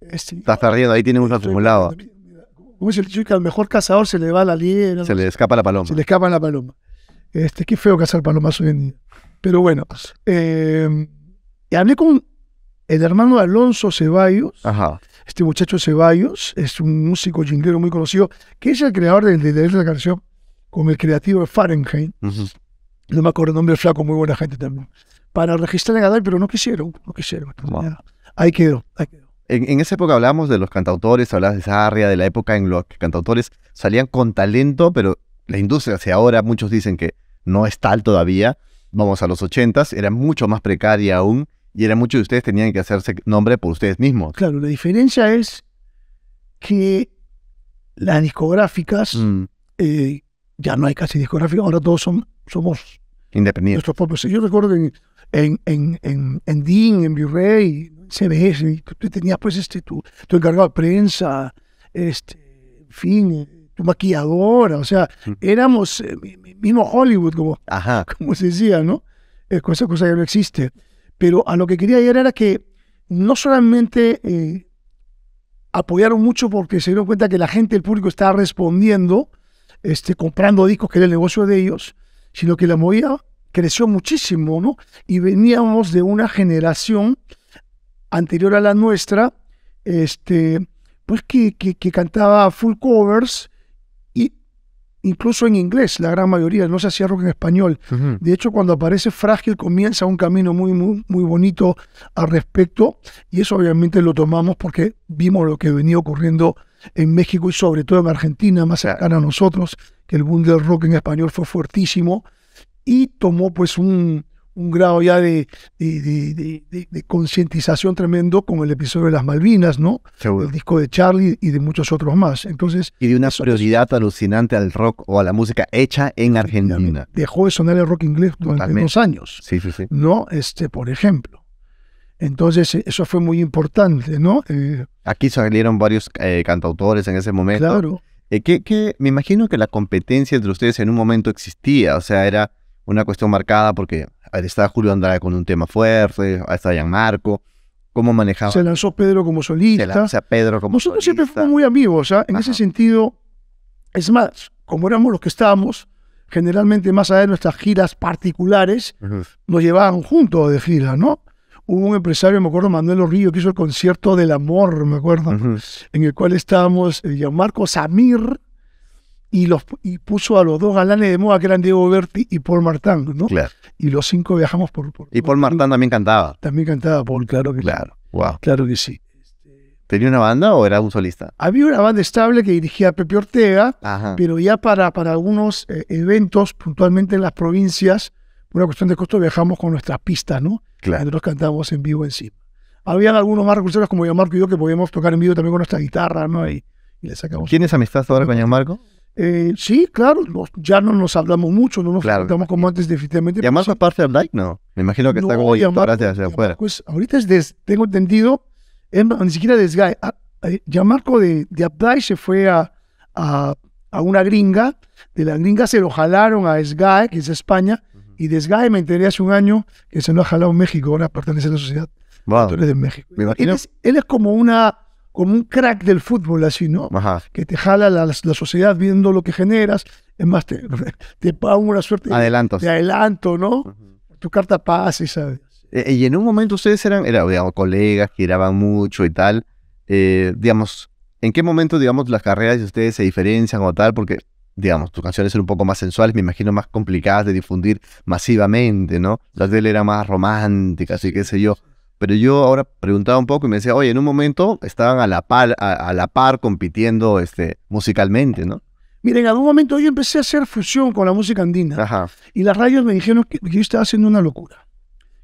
Estás ahí tiene un acumulado. Como es el chico que al mejor cazador se le va la liera Se le escapa la paloma. Se le escapa la paloma. Este, qué feo cazar palomas hoy en día. Pero bueno, eh, y hablé con el hermano Alonso Ceballos. Ajá este muchacho Ceballos, es un músico jinglero muy conocido, que es el creador del de, de canción con el creativo de Fahrenheit. No me acuerdo el nombre, flaco, muy buena gente también. Para registrar en Adal, pero no quisieron, no quisieron. Ahí quedó, ahí En, esa época hablamos de los cantautores, hablabas de esa área de la época en los que cantautores salían con talento, pero la industria hacia ahora, muchos dicen que no es tal todavía, vamos a los ochentas, era mucho más precaria aún, y era mucho de ustedes tenían que hacerse nombre por ustedes mismos. Claro, la diferencia es que las discográficas, mm. eh, ya no hay casi discográficas, ahora todos somos independientes. Nuestros propios. Yo recuerdo en, en, en, en, en CBS, tú tenías pues este, tu, encargado de prensa, este, fin, eh, tu maquilladora, o sea, mm. éramos eh, mismo Hollywood, como, como se decía, ¿no? esa cosa ya no existe. Pero a lo que quería llegar era que no solamente eh, apoyaron mucho porque se dieron cuenta que la gente, el público, estaba respondiendo, este, comprando discos, que era el negocio de ellos, sino que la movida creció muchísimo, ¿no? Y veníamos de una generación anterior a la nuestra, este, pues que, que cantaba full covers incluso en inglés, la gran mayoría, no se hacía rock en español. De hecho, cuando aparece Frágil comienza un camino muy, muy, muy bonito al respecto y eso obviamente lo tomamos porque vimos lo que venía ocurriendo en México y sobre todo en Argentina, más cercana a nosotros, que el boom del rock en español fue fuertísimo y tomó pues un, un grado ya de, de, concientización tremendo con el episodio de las Malvinas, ¿no? El disco de Charlie y de muchos otros más. Entonces, y de una prioridad alucinante al rock o a la música hecha en Argentina. Dejó de sonar el rock inglés durante unos años. Sí, sí, sí. ¿No? Este, por ejemplo. Entonces, e, eso fue muy importante, ¿no? Eh, Aquí salieron varios eh, cantautores en ese momento. Claro. Eh, me imagino que la competencia entre ustedes en un momento existía, o sea, era una cuestión marcada porque ahí estaba Julio Andrade con un tema fuerte, estaba Marco cómo manejaba. Se lanzó Pedro como solista. Se lanzó Pedro como Nosotros siempre fuimos muy amigos, ¿ah? en ese sentido, es más, como éramos los que estábamos, generalmente más allá de nuestras giras particulares, nos llevaban juntos de gira, ¿no? Hubo un empresario, me acuerdo, Manuel Orrillo, que hizo el concierto del amor, me acuerdo, en el cual estábamos eh, Gianmarco Samir, y, los, y puso a los dos galanes de moda que eran Diego Berti y Paul Martán, ¿no? Claro. Y los cinco viajamos por... y Paul Martán también cantaba. También cantaba Paul, claro que claro. Wow. Claro que sí. ¿Tenía una banda o era un solista? Había una banda estable que dirigía Pepe Ortega, pero ya para, para algunos eh, eventos, puntualmente en las provincias, por una cuestión de costo, viajamos con nuestras pistas, ¿no? Claro. Nosotros cantábamos en vivo encima. Habían algunos más recursos como Marco y yo que podíamos tocar en vivo también con nuestra guitarra, ¿no? Y, y le sacamos. ¿Tienes amistad ahora con Marco? Eh, sí, claro, ya no nos hablamos mucho, no nos claro. como antes definitivamente. Y además pues, aparte de like, ¿no? Me imagino que está como Yamar, hacia afuera. Pues ahorita es tengo entendido, ni siquiera de ah, eh, ya Yamarco de, de se fue a, a, a, una gringa, de la gringa se lo jalaron a Sky que es España, y de me enteré hace un año que se lo ha jalado México, ahora pertenece a la sociedad. Wow. de México. él es como una como un crack del fútbol así, ¿no? Ajá. Que te jala la, sociedad viendo lo que generas. Es más, te, te una suerte. Adelantos. Te adelanto, ¿no? Tu carta pasa y sabes. E, e, y en un momento ustedes eran, eran digamos, colegas, giraban mucho y tal. Eh, digamos, ¿en qué momento, digamos, las carreras de ustedes se diferencian o tal? Porque, digamos, tus canciones eran un poco más sensuales, me imagino más complicadas de difundir masivamente, ¿no? de él era más románticas y qué sé yo. Pero yo ahora preguntaba un poco y me decía, oye, en un momento estaban a la par, a, la par compitiendo este, musicalmente, ¿no? Miren, en algún momento yo empecé a hacer fusión con la música andina. Y las radios me dijeron que, yo estaba haciendo una locura.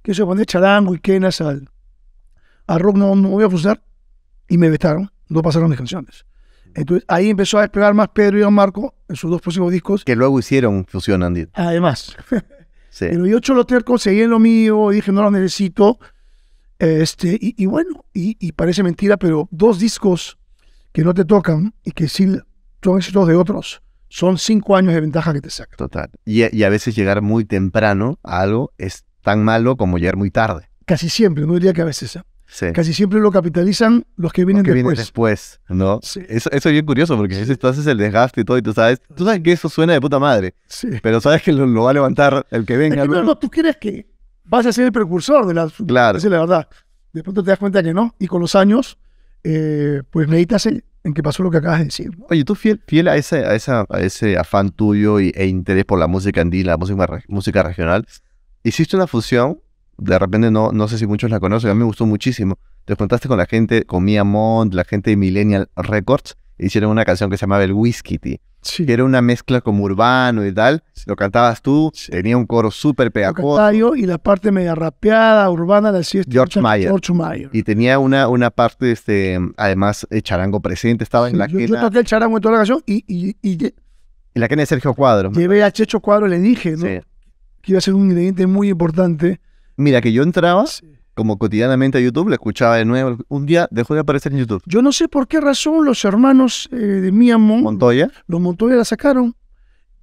Que se ponía charango y quenas al, A rock no, no voy a fusionar. Y me vetaron, no pasaron mis canciones. Entonces ahí empezó a esperar más Pedro y Don Marco en sus dos próximos discos. Que luego hicieron fusión andina. Además. sí. Pero yo choloterco, seguí en lo mío, dije no lo necesito. Este, y, bueno, y, parece mentira, pero dos discos que no te tocan y que sí son éxitos de otros, son cinco años de ventaja que te sacan. Total. Y, a veces llegar muy temprano a algo es tan malo como llegar muy tarde. Casi siempre, no diría que a veces. ¿eh? Sí. Casi siempre lo capitalizan los que vienen después. después, ¿no? Eso, es bien curioso porque a tú haces el desgaste y todo y tú sabes, tú sabes que eso suena de puta madre, sí. pero sabes que lo, va a levantar el que venga. Es no, tú quieres que vas a ser el precursor de la... Claro. es la verdad. De pronto te das cuenta que no, y con los años, eh, pues meditas en, en que pasó lo que acabas de decir. Oye, tú fiel, fiel a, ese, a, esa, a ese afán tuyo y, e interés por la música andina, la música, música regional, hiciste una fusión, de repente no, no sé si muchos la conocen, a mí me gustó muchísimo. Te contaste con la gente, con Mia la gente de Millennial Records, hicieron una canción que se llamaba El Whiskey Tea que era una mezcla como urbano y tal. Lo cantabas tú, tenía un coro súper pegajoso. y la parte media rapeada, urbana, la este George Mayer. George Mayer. Y tenía una, una parte, este, además, el eh, charango presente, estaba en la yo, Yo el charango en toda la canción y... y, en la quena de Sergio Cuadro. Llevé a Checho Cuadro, le dije, ¿no? Que iba a ser un ingrediente muy importante. Mira, que yo entraba como cotidianamente a YouTube, la escuchaba de nuevo. Un día dejó de aparecer en YouTube. Yo no sé por qué razón los hermanos eh, de de Miamon, Montoya, los Montoya la sacaron.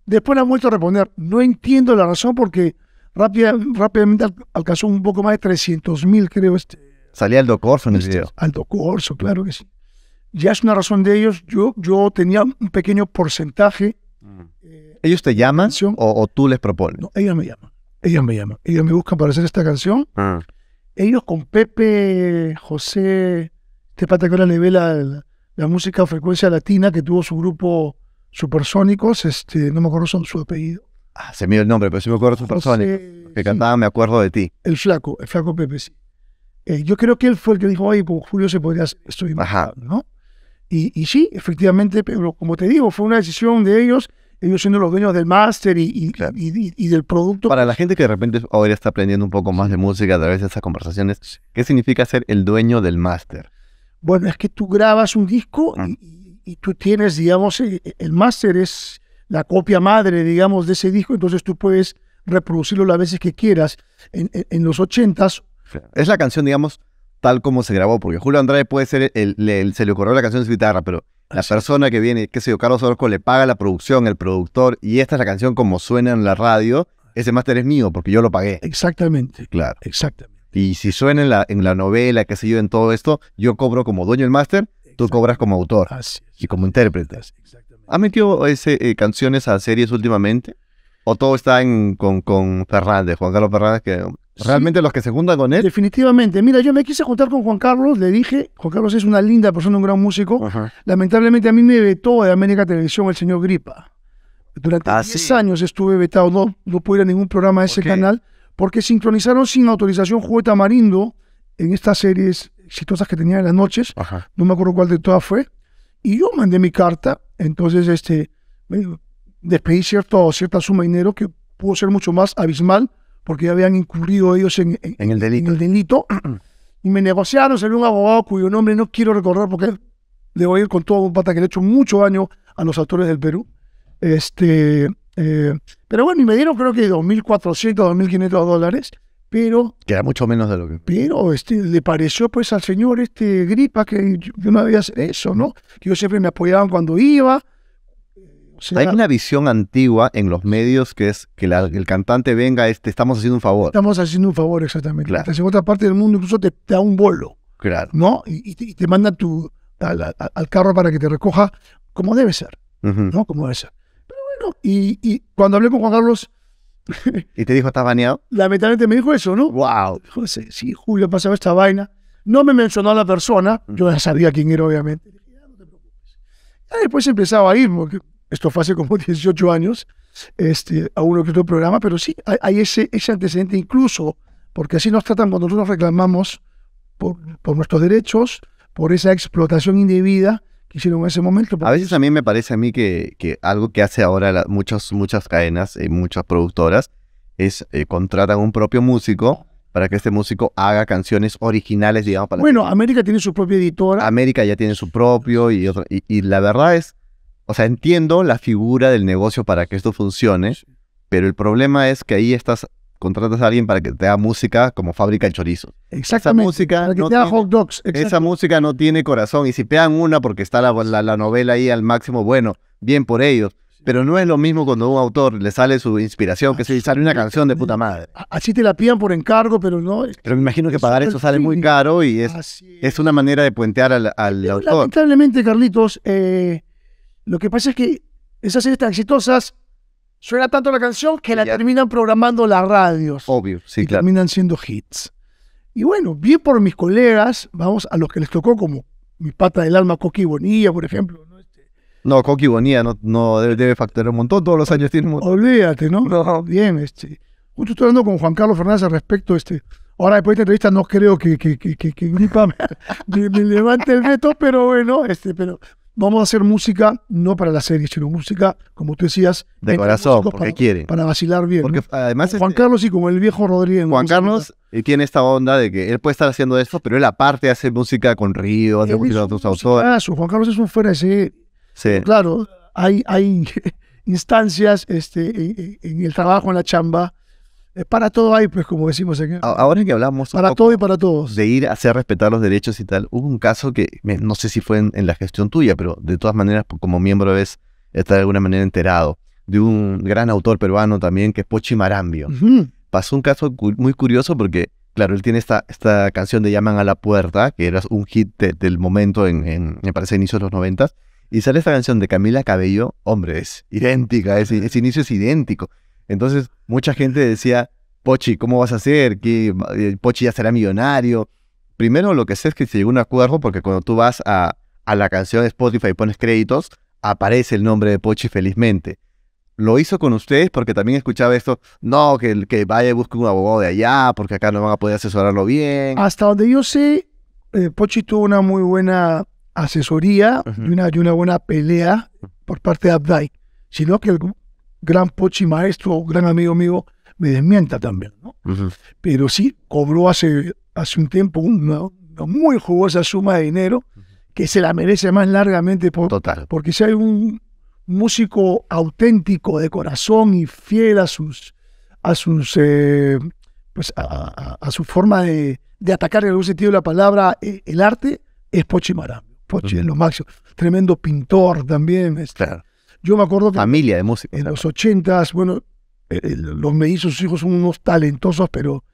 Después la han vuelto a reponer No entiendo la razón porque rápida, rápidamente alcanzó un poco más de 300 mil, creo. Este, Salía do Corso en el este, video. do Corso, claro que sí. Ya es una razón de ellos. Yo, yo tenía un pequeño porcentaje. Mm. ¿Ellos te llaman o, o, tú les propones? No, ellos me llaman. Ellos me llaman. Ellos me buscan para hacer esta canción. y ah. ¿E ellos con Pepe José, este pata que ahora le ve la, la música frecuencia latina, que tuvo su grupo Supersónicos, este, no me acuerdo su, apellido. Ah, se me dio el nombre, pero sí me acuerdo de Supersónicos. Que cantaba Me acuerdo de ti. El flaco, el flaco Pepe, sí. Eh, yo creo que él fue el que dijo, ay pues Julio se podría hacer ¿no? Y, y sí, efectivamente, pero como te digo, fue una decisión de ellos ellos siendo los dueños del máster y, del producto. Para la gente que de repente ahora está aprendiendo un poco más de música a través de esas conversaciones, ¿qué significa ser el dueño del máster? Bueno, es que tú grabas un disco ah. y, tú tienes, digamos, el, máster es la copia madre, digamos, de ese disco, entonces tú puedes reproducirlo las veces que quieras. En, los ochentas... Es la canción, digamos, tal como se grabó, porque Julio Andrade puede ser, el, se le ocurrió la canción de su guitarra, pero la persona que viene, qué sé yo, Carlos Orozco le paga la producción, el productor, y esta es la canción como suena en la radio, ese máster es mío porque yo lo pagué. Exactamente. Claro. Exactamente. Y si suena en la, en la novela, qué sé yo, en todo esto, yo cobro como dueño del máster, tú cobras como autor y como intérprete. ¿Has metido ese, eh, canciones a series últimamente? ¿O todo está en, con, con Fernández, Juan Carlos Fernández, que Realmente los que se juntan con él. Definitivamente. Mira, yo me quise juntar con Juan Carlos, le dije, Juan Carlos es una linda persona, un gran músico. Lamentablemente a mí me vetó de América Televisión el señor Gripa. Durante 10 ah, años estuve vetado, no, no pude ir a ningún programa de ese canal, porque sincronizaron sin autorización Jueta Marindo en estas series exitosas que tenía en las noches. No me acuerdo cuál de todas fue. Y yo mandé mi carta, entonces este, despedí cierto, cierta suma de dinero que pudo ser mucho más abismal porque ya habían incurrido ellos en, el delito. y me negociaron, salió un abogado cuyo nombre no quiero recordar porque debo ir con todo un pata que le he hecho mucho daño a los autores del Perú. Este, eh, pero bueno, y me dieron creo que 2.400, 2.500 dólares, pero... Que era mucho menos de lo que... Pero este, le pareció pues al señor este Gripa que yo, no había hecho eso, ¿no? Que yo siempre me apoyaban cuando iba, hay ah. una visión antigua en los medios que es que el cantante venga, este, estamos haciendo un favor. Estamos haciendo un favor, exactamente. Claro. En otra parte del mundo incluso te, da un bolo. Claro. ¿No? Y, te, manda tu, al, carro para que te recoja como debe ser. ¿No? Como debe ser. Pero bueno, y, cuando hablé con Juan Carlos. ¿Y te dijo, estás baneado? Lamentablemente me dijo eso, ¿no? ¡Wow! Dijo, sí, Julio, pasaba esta vaina. No me mencionó a la persona. Yo ya sabía quién era, obviamente. Ya después empezaba a ir, porque esto fue hace como 18 años, este, a uno que otro programa, pero sí, hay, ese, ese antecedente incluso, porque así nos tratan cuando nosotros reclamamos por, por nuestros derechos, por esa explotación indebida que hicieron en ese momento. A veces a mí me parece a mí que, que algo que hace ahora muchas, muchas cadenas y eh, muchas productoras es contratar eh, contratan un propio músico para que este músico haga canciones originales, digamos, Bueno, América tiene su propia editora. América ya tiene su propio y, y la verdad es o sea, entiendo la figura del negocio para que esto funcione, pero el problema es que ahí estás contratas a alguien para que te haga música como fábrica de chorizo. Exactamente. Esa música, para que te haga hot dogs. Esa música no tiene corazón. Y si pegan una porque está la, novela ahí al máximo, bueno, bien por ellos. Pero no es lo mismo cuando un autor le sale su inspiración, que se sale una canción de puta madre. Así te la pidan por encargo, pero no. Pero me imagino que pagar eso sale muy caro y es, es. una manera de puentear al, al eh, autor. Lamentablemente, Carlitos, eh, lo que pasa es que esas series tan exitosas suena tanto la canción que la terminan programando las radios. Obvio, sí, Terminan siendo hits. Y bueno, bien por mis colegas, vamos, a los que les tocó como mi pata del alma, Coqui Bonilla, por ejemplo. No, este, no Coqui Bonilla no, debe, factorar facturar un montón, todos los años tiene un montón. Olvídate, ¿no? no. Bien, este. Justo estoy hablando con Juan Carlos Fernández al respecto, este. Ahora, después de esta entrevista, no creo que, que, gripa me, me, levante el veto, pero bueno, este, pero vamos a hacer música, no para la serie, sino música, como tú decías. De corazón, porque para, quiere. Para vacilar bien. Porque además. Juan este Carlos y como el viejo Rodríguez. Juan Carlos y eh, tiene esta onda de que él puede estar haciendo esto, pero él aparte hace música con Río, hace música con sus autores. Juan Carlos es un fuera de serie. Sí. Claro, hay, hay instancias este, en el trabajo, en la chamba, para todo hay, pues, como decimos en... Ahora que hablamos... Para todo y para todos. De ir a hacer respetar los derechos y tal. Hubo un caso que, no sé si fue en, la gestión tuya, pero de todas maneras, como miembro es, está de alguna manera enterado, de un gran autor peruano también, que es Pochi Marambio. Pasó un caso muy curioso porque, claro, él tiene esta, esta canción de Llaman a la Puerta, que era un hit del momento, en, me parece, inicios de los noventas, y sale esta canción de Camila Cabello, hombre, es idéntica, ese, ese inicio es idéntico. Entonces, mucha gente decía, Pochi, ¿cómo vas a hacer? que eh, Pochi ya será millonario. Primero, lo que sé es que se llegó un acuerdo porque cuando tú vas a, la canción de Spotify y pones créditos, aparece el nombre de Pochi felizmente. Lo hizo con ustedes porque también escuchaba esto, no, que, que vaya y busque un abogado de allá, porque acá no van a poder asesorarlo bien. Hasta donde yo sé, eh, Pochi tuvo una muy buena asesoría y, una, y una buena pelea por parte de Abdai. Sino que el, gran pochi maestro, gran amigo mío, me desmienta también. ¿no? Pero sí, cobró hace, hace un tiempo una, muy jugosa suma de dinero que se la merece más largamente. Por, Total. Porque si hay un músico auténtico de corazón y fiel a sus a sus eh, pues a, su forma de, atacar en algún sentido la palabra eh, el arte es Pochi Maram. Pochi lo máximo. Tremendo pintor también. está. Yo me acuerdo que. Familia de músicos. En los ochentas, bueno, eh, eh, los medizos, sus hijos son unos talentosos, pero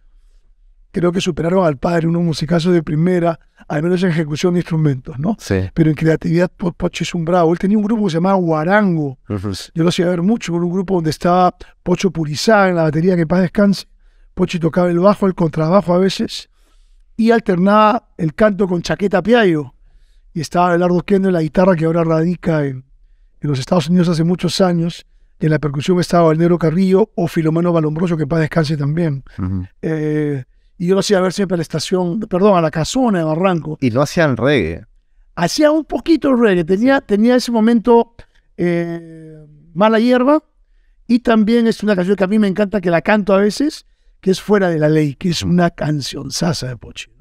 creo que superaron al padre, unos musicazos de primera, al menos en ejecución de instrumentos, ¿no? Sí. Pero en creatividad, Pocho es un bravo. Él tenía un grupo que se llamaba Guarango. Yo lo hacía ver mucho, con un grupo donde estaba Pocho Purizá en la batería, que paz descanse. Pocho tocaba el bajo, el contrabajo a veces, y alternaba el canto con Chaqueta Piayo. Y estaba Belardo Kendo en la guitarra, que ahora radica en, en los Estados Unidos hace muchos años. En la percusión estaba El Negro Carrillo o Filomeno Balombroso, que para descanse también. Eh, y yo lo hacía ver siempre a la estación, perdón, a la casona de Barranco. Y lo hacían reggae. Hacía un poquito reggae. Tenía, tenía ese momento eh, Mala Hierba y también es una canción que a mí me encanta, que la canto a veces, que es Fuera de la Ley, que es una canción sasa de poche.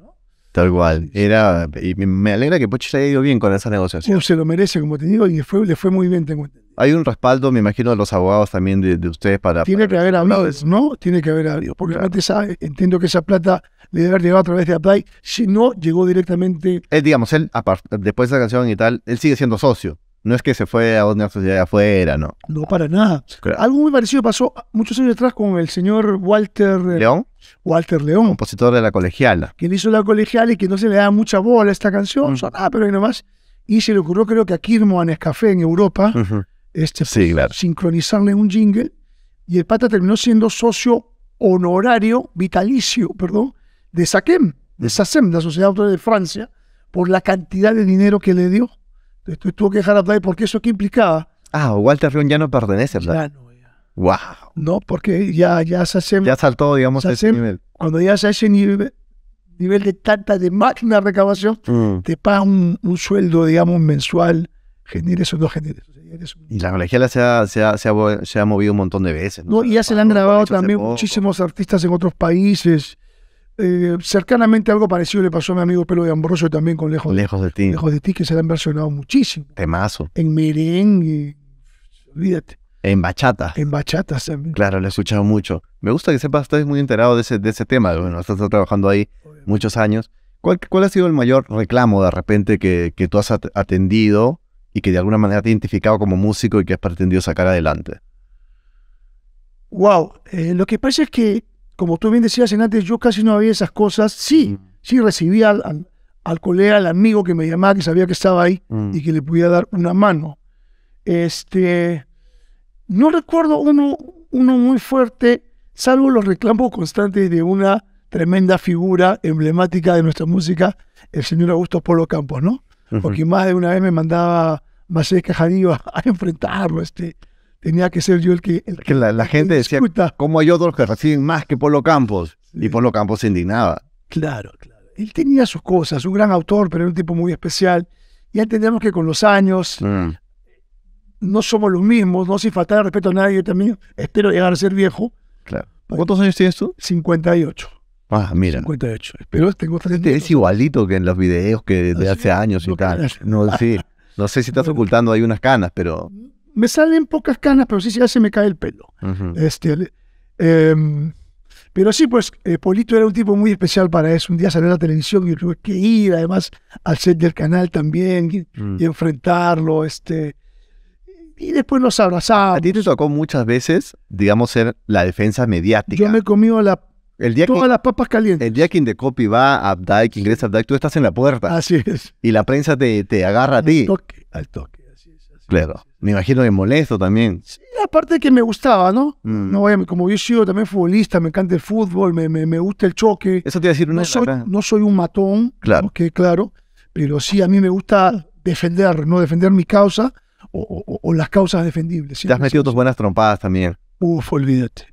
Tal cual. Era, y me alegra que Poch se haya ido bien con esas negociaciones. No, se lo merece, como te digo, y fue, le fue muy bien, tengo Hay un respaldo, me imagino, de los abogados también de, ustedes para. Tiene que haber hablado, ¿no? Tiene que haber hablado. Porque antes eh, entiendo que esa plata le debe haber llegado a través de Apply. Si no, llegó directamente. Él, digamos, él, después de esa canción y tal, él sigue siendo socio. No es que se fue a una sociedad afuera, no. No, para nada. Algo muy parecido pasó muchos años atrás con el señor Walter eh, León. Walter León. Compositor de La Colegiala. Quien hizo La Colegiala y que no se le da mucha bola a esta canción. Mm. pero ahí nomás. Y se le ocurrió, creo que a Kirmo, a en Europa, este, sincronizarle un jingle. Y el pata terminó siendo socio honorario, vitalicio, perdón, de SACEM, de SACEM, la Sociedad Autora de Francia, por la cantidad de dinero que le dio tuvo que dejar a porque eso qué implicaba. Ah, Walter Rion ya no pertenece ¿verdad? Ya no, ya. No, porque ya, ya hace... Ya saltó, digamos, ese nivel. Cuando llegas a ese nivel, de tanta de máquina de recabación, mm. te paga un, sueldo, digamos, mensual, generes o no generes. Y la colegiala se ha, se, ha, se, ha, movido un montón de veces. ¿no? no y ya se la han grabado también muchísimos artistas en otros países. Eh, cercanamente algo parecido le pasó a mi amigo Pelo de Ambrosio también con Lejos, de ti. Lejos de ti, que se le han versionado muchísimo. Temazo. En merengue, olvídate. En bachata. En bachata, también. Claro, lo he escuchado mucho. Me gusta que sepas, estás muy enterado de ese, tema. Bueno, estás trabajando ahí muchos años. ¿Cuál, ha sido el mayor reclamo de repente que, tú has atendido y que de alguna manera te ha identificado como músico y que has pretendido sacar adelante? Wow, eh, lo que pasa es que como tú bien decías en antes, yo casi no había esas cosas. Sí, mm. sí recibía al, colega, al amigo que me llamaba, que sabía que estaba ahí mm. y que le podía dar una mano. Este, no recuerdo uno, uno muy fuerte, salvo los reclamos constantes de una tremenda figura emblemática de nuestra música, el señor Augusto Polo Campos, ¿no? Porque más de una vez me mandaba Macías que a, a enfrentarlo, este, tenía que ser yo el que... que la, gente decía, ¿cómo hay otros que reciben más que Polo Campos? Y Polo Campos se indignaba. Claro, claro. Él tenía sus cosas, un gran autor, pero era un tipo muy especial. Y entendemos que con los años mm. no somos los mismos, no sin faltar el respeto a nadie. también espero llegar a ser viejo. Claro. ¿Cuántos años tienes tú? 58. Ah, mira. 58. Pero tengo este Es igualito que en los videos que de ah, hace años y tal. No, sí. No sé si estás ocultando ahí unas canas, pero. Mm me salen pocas canas, pero sí, se me cae el pelo. este, em, pero sí, pues eh, Polito era un tipo muy especial para eso. Un día salió a la televisión y tuve que ir, además, al set del canal también y, mm. enfrentarlo. Este, y después nos abrazaba. A ti te tocó muchas veces, digamos, ser la defensa mediática. Yo me comí la, el día todas las papas calientes. El día que Indecopi va a Abdai, ingresa a Abdai, tú estás en la puerta. Así es. Y la prensa te, agarra a ti. Toque, al toque. Claro. Me imagino que molesto también. Sí, la parte que me gustaba, ¿no? Mm. no como yo he sido también futbolista, me encanta el fútbol, me, me, gusta el choque. Eso te iba a decir una no soy, no soy un matón, claro. que claro, pero sí a mí me gusta defender, ¿no? Defender mi causa o, las causas defendibles. Te has metido tus buenas trompadas también. Uf, olvídate.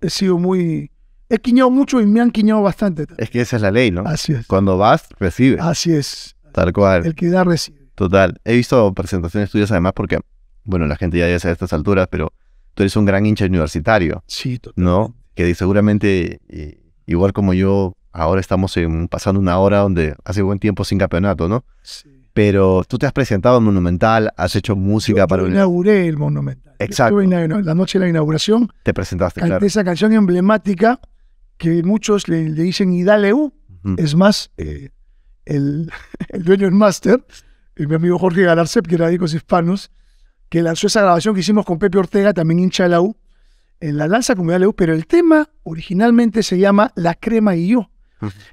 He sido muy... He quiñado mucho y me han quiñado bastante. Es que esa es la ley, ¿no? Así es. Cuando vas, recibes. Así es. Tal cual. El que da recibe. Total, he visto presentaciones tuyas además porque, bueno, la gente ya ya a estas alturas, pero tú eres un gran hincha universitario. Sí, total. ¿No? Que seguramente, eh, igual como yo, ahora estamos pasando una hora donde hace buen tiempo sin campeonato, ¿no? Sí. Pero tú te has presentado en Monumental, has hecho música para... Yo inauguré el Monumental. Exacto. la, noche de la inauguración. Te presentaste, canté esa canción emblemática que muchos le, dicen y Es más, eh, el, el dueño del máster mi amigo Jorge Galarcep, que era Hispanos, que lanzó esa grabación que hicimos con Pepe Ortega, también hincha de la U, en la lanza comunidad de la U, pero el tema originalmente se llama La Crema y yo.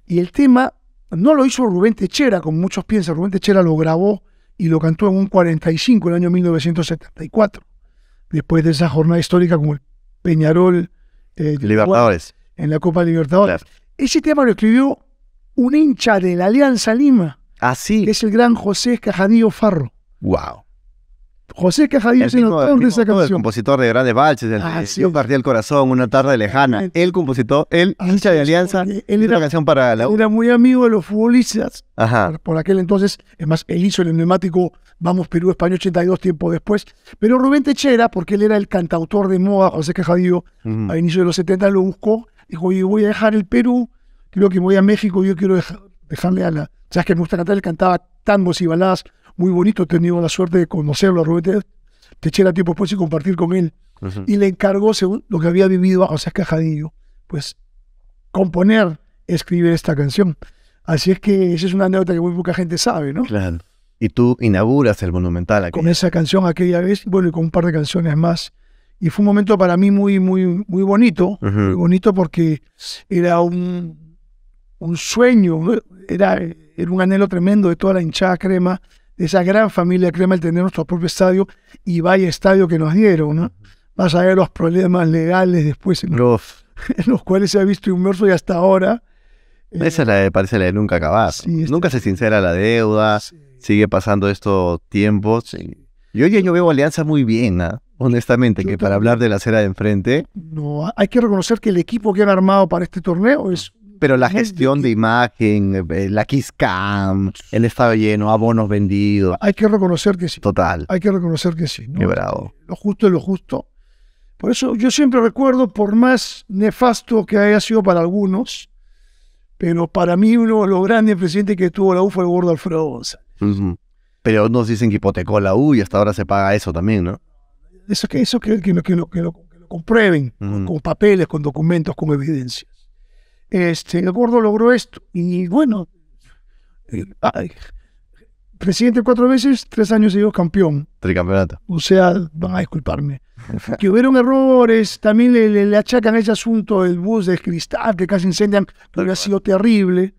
Y el tema no lo hizo Rubén Techera, como muchos piensan, Rubén Techera lo grabó y lo cantó en un 45, en el año 1974, después de esa jornada histórica como el Peñarol. Eh, Libertadores. En la Copa Libertadores. Ese tema lo escribió un hincha de la Alianza Lima, Así. es el gran José Cajadillo Farro. Wow. José Cajadillo es esa canción. El compositor de grandes valses, el ah, sí. Yo partí el corazón una tarde lejana. Él compositó, él ah, hincha de Alianza, él era, canción para la Era muy amigo de los futbolistas. Ajá. Por, aquel entonces, es más, él hizo el emblemático Vamos Perú España 82 tiempo después. Pero Rubén Techera, porque él era el cantautor de moda, José Cajadillo, a inicios de los 70 lo buscó, dijo, oye, voy a dejar el Perú, creo que voy a México, y yo quiero dejar, dejarle a la... Sabes que me gusta cantar, él cantaba tangos y baladas muy bonito, he tenido la suerte de conocerlo a eché la tiempo después y compartir con él. Y le encargó, según lo que había vivido a José Cajadillo, pues componer, escribir esta canción. Así es que esa es una anécdota que muy poca gente sabe, ¿no? Claro. Y tú inauguras el Monumental. Con esa canción aquella vez, bueno, y con un par de canciones más. Y fue un momento para mí muy, muy, muy bonito. Muy bonito porque era un, un sueño, era, era un anhelo tremendo de toda la hinchada crema, de esa gran familia crema, el tener nuestro propio estadio y vaya estadio que nos dieron, ¿no? Vas a ver los problemas legales después en, los, en los cuales se ha visto inmerso y hasta ahora. Eh, esa la de, parece la de nunca acabar. nunca se sincera la deuda, sigue pasando estos tiempos. Yo yo veo Alianza muy bien, ¿ah? honestamente, que para hablar de la acera de enfrente. No, hay que reconocer que el equipo que han armado para este torneo es pero la gestión de imagen, eh, la Kiss Cam, el estado lleno, abonos vendidos. Hay que reconocer que sí. Total. Hay que reconocer que sí. ¿no? Qué bravo. Lo justo es lo justo. Por eso yo siempre recuerdo, por más nefasto que haya sido para algunos, pero para mí uno de los grandes presidentes que tuvo la U fue el gordo Alfredo González. Pero nos dicen que hipotecó la U y hasta ahora se paga eso también, ¿no? Eso que, eso que, lo, comprueben, con, papeles, con documentos, con evidencia. Este, el gordo logró esto. Y bueno, presidente cuatro veces, tres años y dos campeón. Tricampeonato. O sea, van a disculparme. que hubieron errores, también le, achacan ese asunto del bus de cristal que casi incendian, que había sido terrible.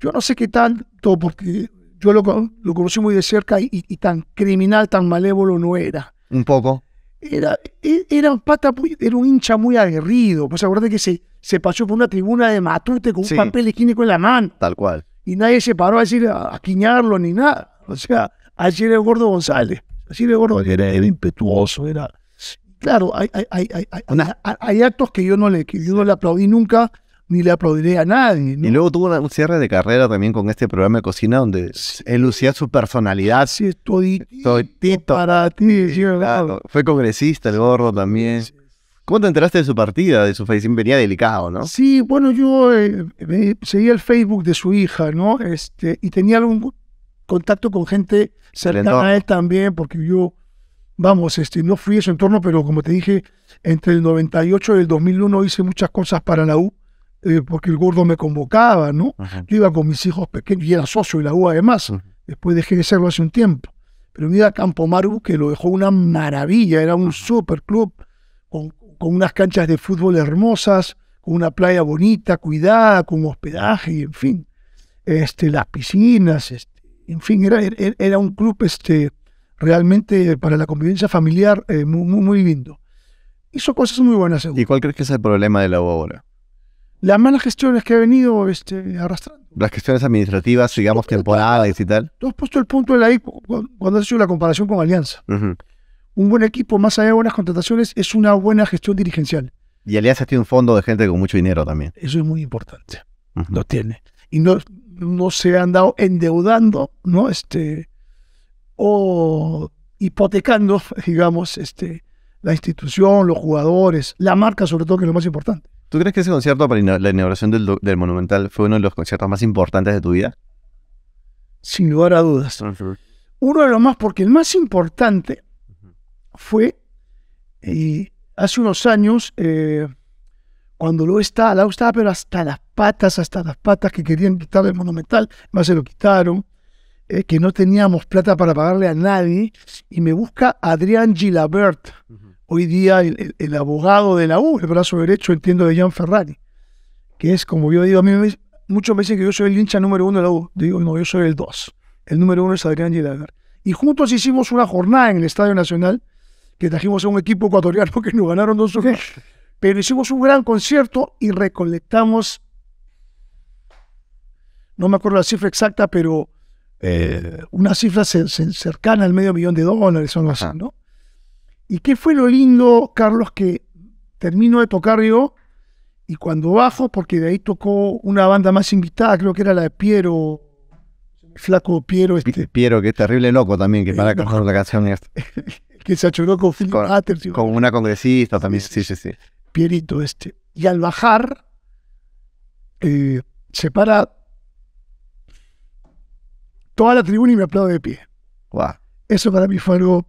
Yo no sé qué tanto, porque yo lo, conocí muy de cerca y, tan criminal, tan malévolo no era. Un poco. Era, e, era, un pata, era un hincha muy aguerrido. Pues acuérdate que se se pasó por una tribuna de Matute con un papel higiénico en la mano. Tal cual. Y nadie se paró a decir, a, quiñarlo ni nada. O sea, ayer el gordo González. Así el gordo. Era, era impetuoso, era. Claro, hay, hay, actos que yo no le, que yo no le aplaudí nunca, ni le aplaudiré a nadie. Y luego tuvo un cierre de carrera también con este programa de cocina donde elucía su personalidad. Sí, estoy para ti. Sí, claro. Fue congresista el gordo también. Sí, ¿Cómo te enteraste de su partida, de su Facebook? Venía delicado, ¿no? Sí, bueno, yo eh, seguía el Facebook de su hija, ¿no? Este, y tenía algún contacto con gente cercana a él también, porque yo, vamos, este, no fui a su entorno, pero como te dije, entre el 98 y el 2001 hice muchas cosas para la U, eh, porque el gordo me convocaba, ¿no? Yo iba con mis hijos pequeños y era socio de la U además. Después dejé de serlo hace un tiempo. Pero me iba a Campo Maru, que lo dejó una maravilla, era un super club con unas canchas de fútbol hermosas, con una playa bonita, cuidada, con hospedaje, en fin, este, las piscinas, este, en fin, era, un club este, realmente para la convivencia familiar eh, muy, muy, lindo. Hizo cosas muy buenas. Seguro. ¿Y cuál crees que es el problema de la U Las malas gestiones que ha venido este, arrastrando. Las gestiones administrativas, digamos, temporadas y tal. Tú has puesto el punto de cuando has hecho la comparación con Alianza un buen equipo, más allá de buenas contrataciones, es una buena gestión dirigencial. Y Alianza tiene un fondo de gente con mucho dinero también. Eso es muy importante. Lo tiene. Y no, no se han dado endeudando, ¿no? Este, o hipotecando, digamos, este, la institución, los jugadores, la marca sobre todo, que es lo más importante. ¿Tú crees que ese concierto para la inauguración del, Monumental fue uno de los conciertos más importantes de tu vida? Sin lugar a dudas. Uno de los más, porque el más importante fue hace unos años, eh, cuando lo estaba, lo estaba, pero hasta las patas, hasta las patas que querían quitarle el monumental, más se lo quitaron, eh, que no teníamos plata para pagarle a nadie, y me busca Adrián Gilabert, hoy día el, abogado de la U, el brazo derecho, entiendo, de Jean Ferrari, que es como yo digo, a mí muchos me dicen que yo soy el hincha número uno de la U, digo, no, yo soy el dos, el número uno es Adrián Gilabert. Y juntos hicimos una jornada en el Estadio Nacional, que trajimos a un equipo ecuatoriano que nos ganaron dos Pero hicimos un gran concierto y recolectamos, no me acuerdo la cifra exacta, pero eh, una cifra cercana al medio millón de dólares son algo ¿no? ¿Y qué fue lo lindo, Carlos, que termino de tocar yo y cuando bajo, porque de ahí tocó una banda más invitada, creo que era la de Piero, flaco Piero. Este. Piero, que es terrible loco también, que eh, para eh, la canción. que se achoró con Philip con, con una congresista también, sí, sí, sí. Pierito este. Y al bajar, eh, se para toda la tribuna y me aplaude de pie. Guau. Eso para mí fue algo...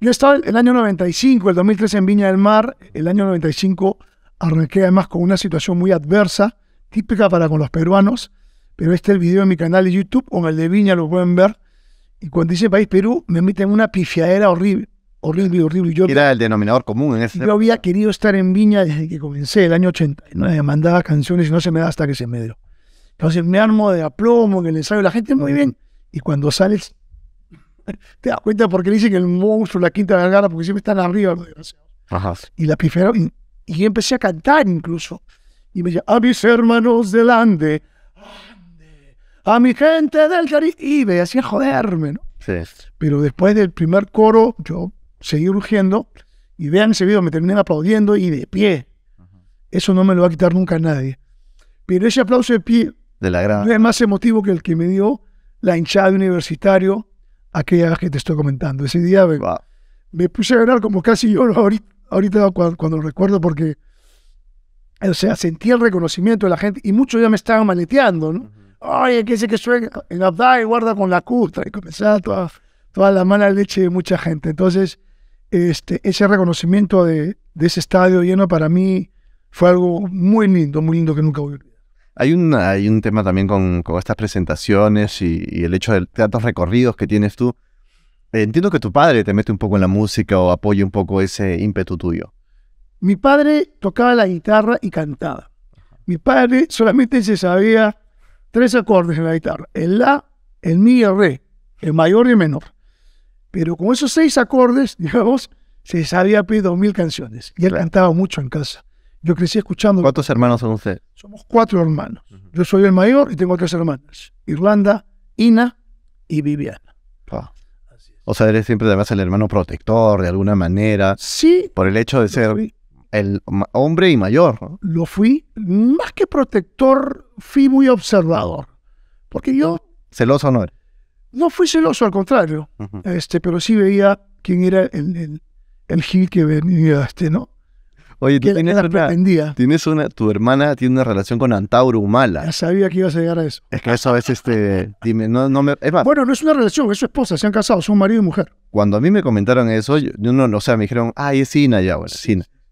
Yo estaba el año 95, el 2003 en Viña del Mar, el año 95 arranqué además con una situación muy adversa, típica para con los peruanos, pero este es el video en mi canal de YouTube, o en el de Viña lo pueden ver, y cuando dice país Perú, me meten una pifiadera horrible, horrible, horrible. Yo, Era el denominador común en ese Yo había querido estar en Viña desde que comencé, el año 89, me mandaba canciones y no se me da hasta que se me dio. Entonces me armo de aplomo en el ensayo, la gente muy bien. Y cuando sales, te das cuenta porque le dicen el monstruo, la quinta garganta, porque siempre están arriba los Ajá. Y la pifiadera, y, y, empecé a cantar incluso. Y me decía, a mis hermanos del Ande, a mi gente del Caribe, así a joderme, ¿no? Sí. Pero después del primer coro, yo seguí urgiendo y vean ese video, me terminé aplaudiendo y de pie. Eso no me lo va a quitar nunca nadie. Pero ese aplauso de pie de la no es más emotivo que el que me dio la hinchada de universitario aquella que te estoy comentando. Ese día me, puse a ganar como casi yo ahorita, cuando, recuerdo porque, o sea, sentí el reconocimiento de la gente y muchos ya me estaban maleteando, ¿no? Oye, que dice que suena en Abdai guarda con la custra y comenzaba toda, toda la mala leche de mucha gente. Entonces, este, ese reconocimiento de, ese estadio lleno para mí fue algo muy lindo, muy lindo que nunca voy a olvidar. Hay un, hay un tema también con, estas presentaciones y, y, el hecho de tantos recorridos que tienes tú. Eh, entiendo que tu padre te mete un poco en la música o apoya un poco ese ímpetu tuyo. Mi padre tocaba la guitarra y cantaba. Mi padre solamente se sabía tres acordes en la guitarra, el La, el Mi y el Re, el mayor y el menor. Pero con esos seis acordes, digamos, se sabía pedir mil canciones. Y él cantaba mucho en casa. Yo crecí escuchando. ¿Cuántos hermanos son ustedes? Somos cuatro hermanos. Yo soy el mayor y tengo tres hermanas: Irlanda, Ina y Viviana. O sea, eres siempre además el hermano protector, de alguna manera. Sí. Por el hecho de ser el hombre y mayor. Lo fui, más que protector, fui muy observador. Porque yo... Celoso no era. No fui celoso, al contrario. este, pero sí veía quién era el, el, Gil que venía, este, ¿no? Oye, tú tienes una, tienes una, tu hermana tiene una relación con Antauro Humala. Ya sabía que ibas a llegar a eso. Es que eso a veces este dime, no, me, Bueno, no es una relación, es su esposa, se han casado, son marido y mujer. Cuando a mí me comentaron eso, yo, no, o sea, me dijeron, ay, es Ina ya, bueno,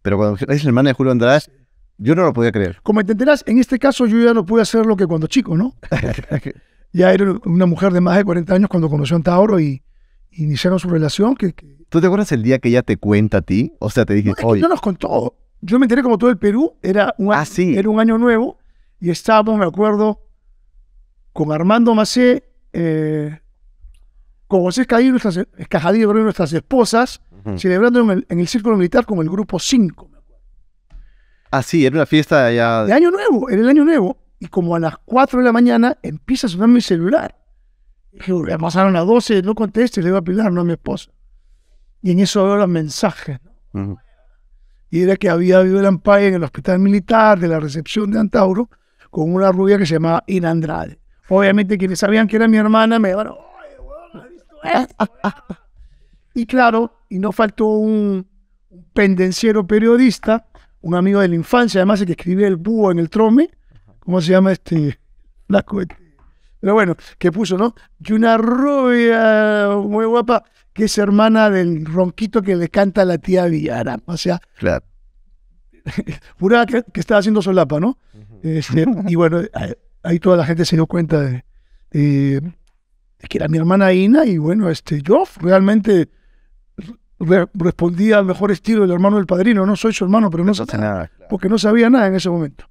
pero cuando es el hermano de Julio András, yo no lo podía creer. Como entenderás, en este caso yo ya no pude hacer lo que cuando chico, ¿no? ya era una mujer de más de 40 años cuando conoció a Tauro y, iniciaron su relación. ¿Tú te acuerdas el día que ella te cuenta a ti? O sea, te dije, no, no nos contó. Yo me enteré como todo el Perú, era un, año, ah, era un año nuevo y estábamos, me acuerdo, con Armando Macé, eh, con José Escajadillo, nuestras, Escajadillo, nuestras esposas, celebrando en el, en el, Círculo Militar con el Grupo 5. Ah, sí, era una fiesta allá. De Año Nuevo, era el Año Nuevo. Y como a las 4 de la mañana empieza a sonar mi celular. Dije, pasaron las 12, no conteste, le iba a Pilar, no a mi esposa. Y en eso veo los mensajes. Y era que había habido el ampay en el hospital militar de la recepción de Antauro con una rubia que se llamaba Ina Andrade. Obviamente quienes sabían que era mi hermana me llevaron, y claro, y no faltó un, pendenciero periodista, un amigo de la infancia, además el que escribía el búho en el trome, ¿cómo se llama este? La este? Pero bueno, que puso, ¿no? Y una rubia muy guapa, que es hermana del ronquito que le canta la tía Villara. O sea, claro. juraba que, estaba haciendo solapa, ¿no? Este, y bueno, ahí, toda la gente se dio cuenta de, que era mi hermana Ina y bueno, este, yo realmente respondía al mejor estilo del hermano del padrino. No soy su hermano, pero no, sabía nada. Porque no sabía nada en ese momento.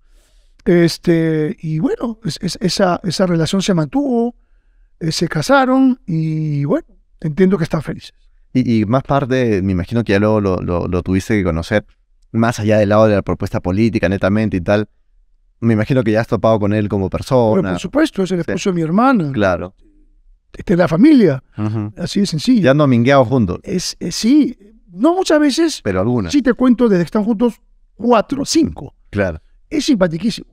Este, y bueno, esa, esa relación se mantuvo, eh, se casaron y bueno, entiendo que están felices. Y, más parte, me imagino que ya lo, lo, tuviste que conocer, más allá del lado de la propuesta política, netamente y tal me imagino que ya has topado con él como persona. por supuesto, es el esposo de mi hermana. Claro este la familia. Así de sencillo. Ya no domingueado juntos. Es, eh, sí, no muchas veces. Pero algunas. Sí te cuento desde que están juntos cuatro, cinco. Claro. Es simpaticísimo.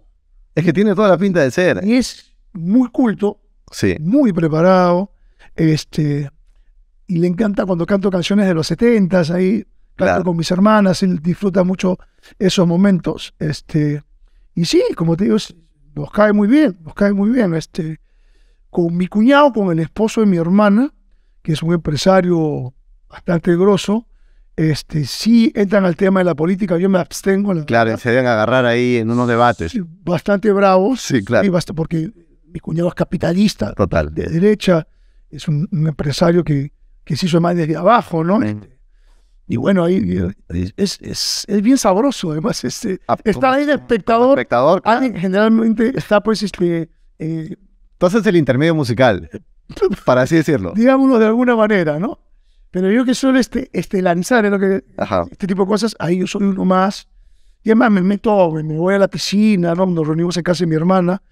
Es que tiene toda la pinta de ser. Y es muy culto. Sí. Muy preparado. Este, y le encanta cuando canto canciones de los setentas, ahí canto con mis hermanas, él disfruta mucho esos momentos. Este, y sí, como te digo, nos cae muy bien, nos cae muy bien. Este, con mi cuñado, con el esposo de mi hermana, que es un empresario bastante grosso, este, sí entran al tema de la política, yo me abstengo. claro, se deben agarrar ahí en unos debates. Bastante bravos. Sí, claro. porque mi cuñado es capitalista. Total. De derecha, es un, empresario que, que, se hizo más desde abajo, ¿no? Este, y bueno, ahí es, bien sabroso, además. Este, ah, está ahí el espectador. generalmente está, pues, este. Eh, entonces el intermedio musical, para así decirlo. Digámoslo de alguna manera, ¿no? Pero yo que suelo este, este lanzar que, este tipo de cosas, ahí yo soy uno más. Y además me meto, me voy a la piscina, ¿no? nos reunimos en casa de mi hermana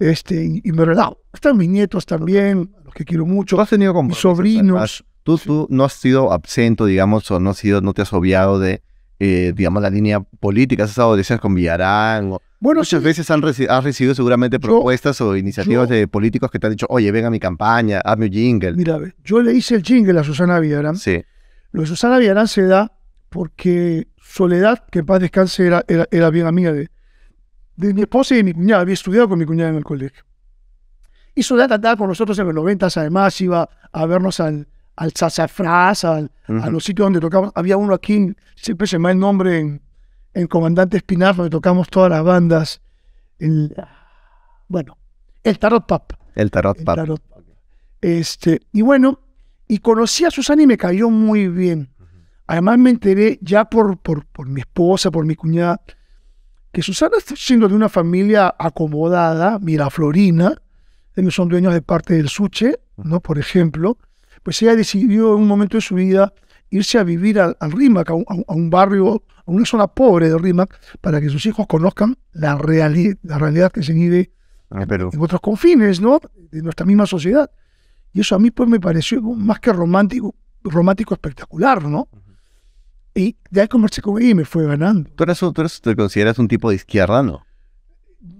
este, y, me relajo. Están mis nietos también, los que quiero mucho. ¿Tú has tenido como sobrinos. Tú, tú no has sido absento, digamos, o no, has sido, no te has obviado de, eh, digamos, la línea política. Has estado, decías, con Villarán. O bueno, Muchas veces han has recibido seguramente propuestas o iniciativas de políticos que te han dicho, oye, ven a mi campaña, hazme un jingle. Mira, yo le hice el jingle a Susana Villarán. Sí. Lo de Susana Villarán se da porque Soledad, que en paz descanse, era, era, bien amiga de, de, mi esposa y de mi cuñada. Había estudiado con mi cuñada en el colegio. Y Soledad andaba con nosotros en los noventas, además iba a vernos al, al a los sitios donde tocábamos. Había uno aquí, siempre se me da el nombre en en Comandante Espinar, donde tocamos todas las bandas. El, bueno, el Tarot pap, El Tarot el Este, y bueno, y conocí a Susana y me cayó muy bien. Además me enteré ya por, por, mi esposa, por mi cuñada, que Susana está siendo de una familia acomodada, miraflorina, ellos son dueños de parte del Suche, ¿no? Por ejemplo, pues ella decidió en un momento de su vida irse a vivir al, RIMAC, a un, barrio, a una zona pobre de RIMAC, para que sus hijos conozcan la, reali la realidad que se vive en otros confines, ¿no? De nuestra misma sociedad. Y eso a mí pues me pareció más que romántico, romántico espectacular, ¿no? Y de ahí conversé con y me fue ganando. ¿Tú, eres, te consideras un tipo de izquierda, no?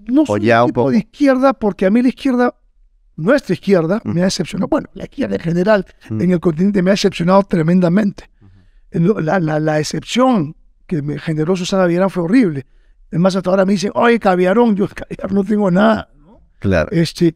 No soy un tipo poco... de izquierda porque a mí la izquierda nuestra izquierda me ha decepcionado, bueno, la izquierda en general en el continente me ha decepcionado tremendamente. La, la, excepción que me generó Susana Villarán fue horrible. Además, hasta ahora me dicen, oye, caviarón, yo no tengo nada. Claro. Este,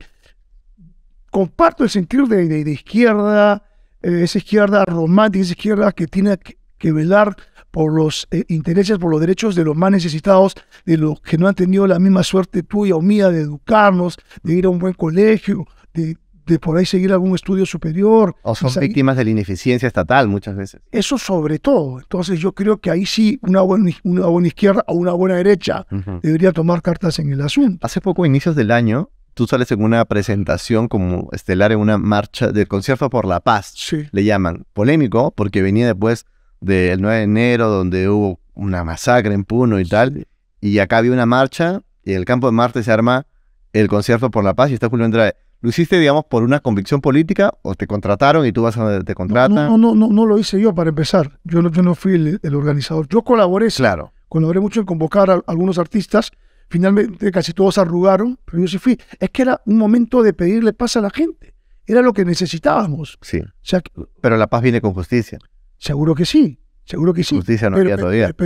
comparto el sentir de, de, izquierda, eh, esa izquierda romántica, esa izquierda que tiene que velar por los eh, intereses, por los derechos de los más necesitados, de los que no han tenido la misma suerte tuya o mía de educarnos, de ir a un buen colegio, de, por ahí seguir algún estudio superior. O son víctimas de la ineficiencia estatal muchas veces. Eso sobre todo. Entonces yo creo que ahí sí una buena, una buena izquierda o una buena derecha debería tomar cartas en el asunto. Hace poco, a inicios del año, tú sales en una presentación como estelar en una marcha del Concierto por la Paz. Sí. Le llaman polémico porque venía después del 9 de enero, donde hubo una masacre en Puno y tal. Y acá había una marcha, y en el campo de Marte se arma el concierto por la paz y está Julio Andrade. ¿Lo hiciste, digamos, por una convicción política o te contrataron y tú vas a donde te contratan? No, no, no, no, lo hice yo para empezar. Yo no, fui el, organizador. Yo colaboré. Claro. Colaboré mucho en convocar a algunos artistas. Finalmente casi todos arrugaron, pero yo sí fui. Es que era un momento de pedirle paz a la gente. Era lo que necesitábamos. Sí. pero la paz viene con justicia. Seguro que sí, seguro que sí. Justicia no pero,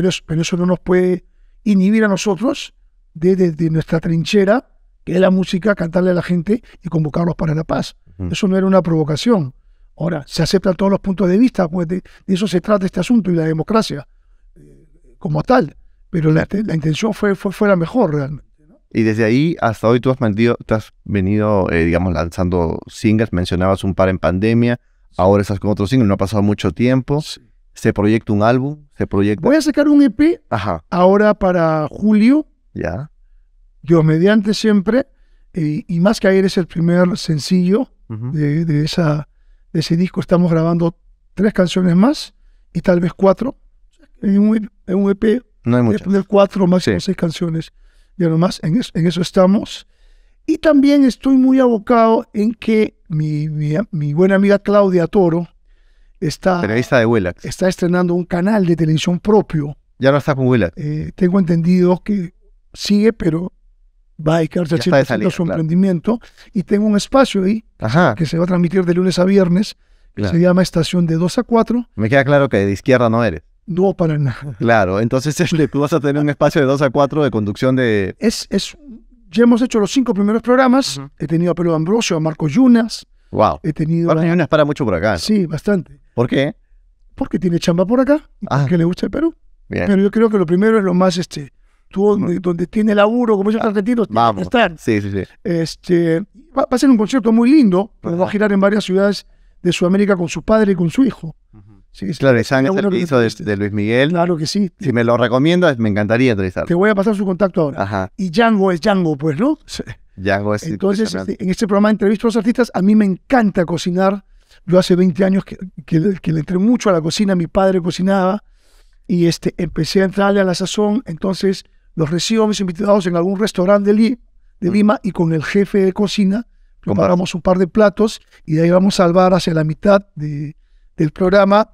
Pero, eso no nos puede inhibir a nosotros desde de, nuestra trinchera, que es la música, cantarle a la gente y convocarlos para la paz. Eso no era una provocación. Ahora, se aceptan todos los puntos de vista, pues de, eso se trata este asunto y la democracia eh, como tal. Pero la, intención fue, fue, la mejor realmente. Y desde ahí hasta hoy tú has, venido, eh, digamos, lanzando singles, mencionabas un par en pandemia. Ahora estás con otro single, no ha pasado mucho tiempo. Se proyecta un álbum, se proyecta. Voy a sacar un EP ahora para julio. Ya. Dios mediante siempre. Eh, y más que ayer es el primer sencillo de, ese disco. Estamos grabando tres canciones más y tal vez cuatro. En un, EP. E no hay muchas. cuatro, máximo seis canciones. Y nomás, en eso estamos. Y también estoy muy abocado en que mi, mi, buena amiga Claudia Toro está, Periodista de está estrenando un canal de televisión propio. Ya no está con Willax. Eh, tengo entendido que sigue, pero va a quedarse haciendo su emprendimiento. Y tengo un espacio ahí que se va a transmitir de lunes a viernes. que Se llama Estación de 2 a 4. Me queda claro que de izquierda no eres. No, para nada. Claro, entonces este, tú vas a tener un espacio de 2 a 4 de conducción de... Es, es ya hemos hecho los cinco primeros programas. He tenido a Pedro Ambrosio, a Marco Yunas. Wow. He tenido. Marco Yunas para mucho por acá. Sí, bastante. ¿Por qué? Porque tiene chamba por acá, ah. que le gusta el Perú. Bien. Pero yo creo que lo primero es lo más este. Tú, donde, tiene laburo, como yo ah, argentino, estar. Sí, sí, sí. Este, va, a ser un concierto muy lindo, va a girar en varias ciudades de Sudamérica con su padre y con su hijo. Sí, claro, es el de, este, de, Luis Miguel. Claro que sí. Si me lo recomiendas, me encantaría entrevistar. Te voy a pasar su contacto ahora. Ajá. Y Django es Django, pues, ¿no? Sí. Django es Entonces, este, en este programa de entrevistas a los artistas, a mí me encanta cocinar. Yo hace 20 años que, que, le entré mucho a la cocina, mi padre cocinaba y este, empecé a entrarle a la sazón. Entonces, los recibo a mis invitados en algún restaurante de, de mm. Lima y con el jefe de cocina compramos un par de platos y de ahí vamos a salvar hacia la mitad de del programa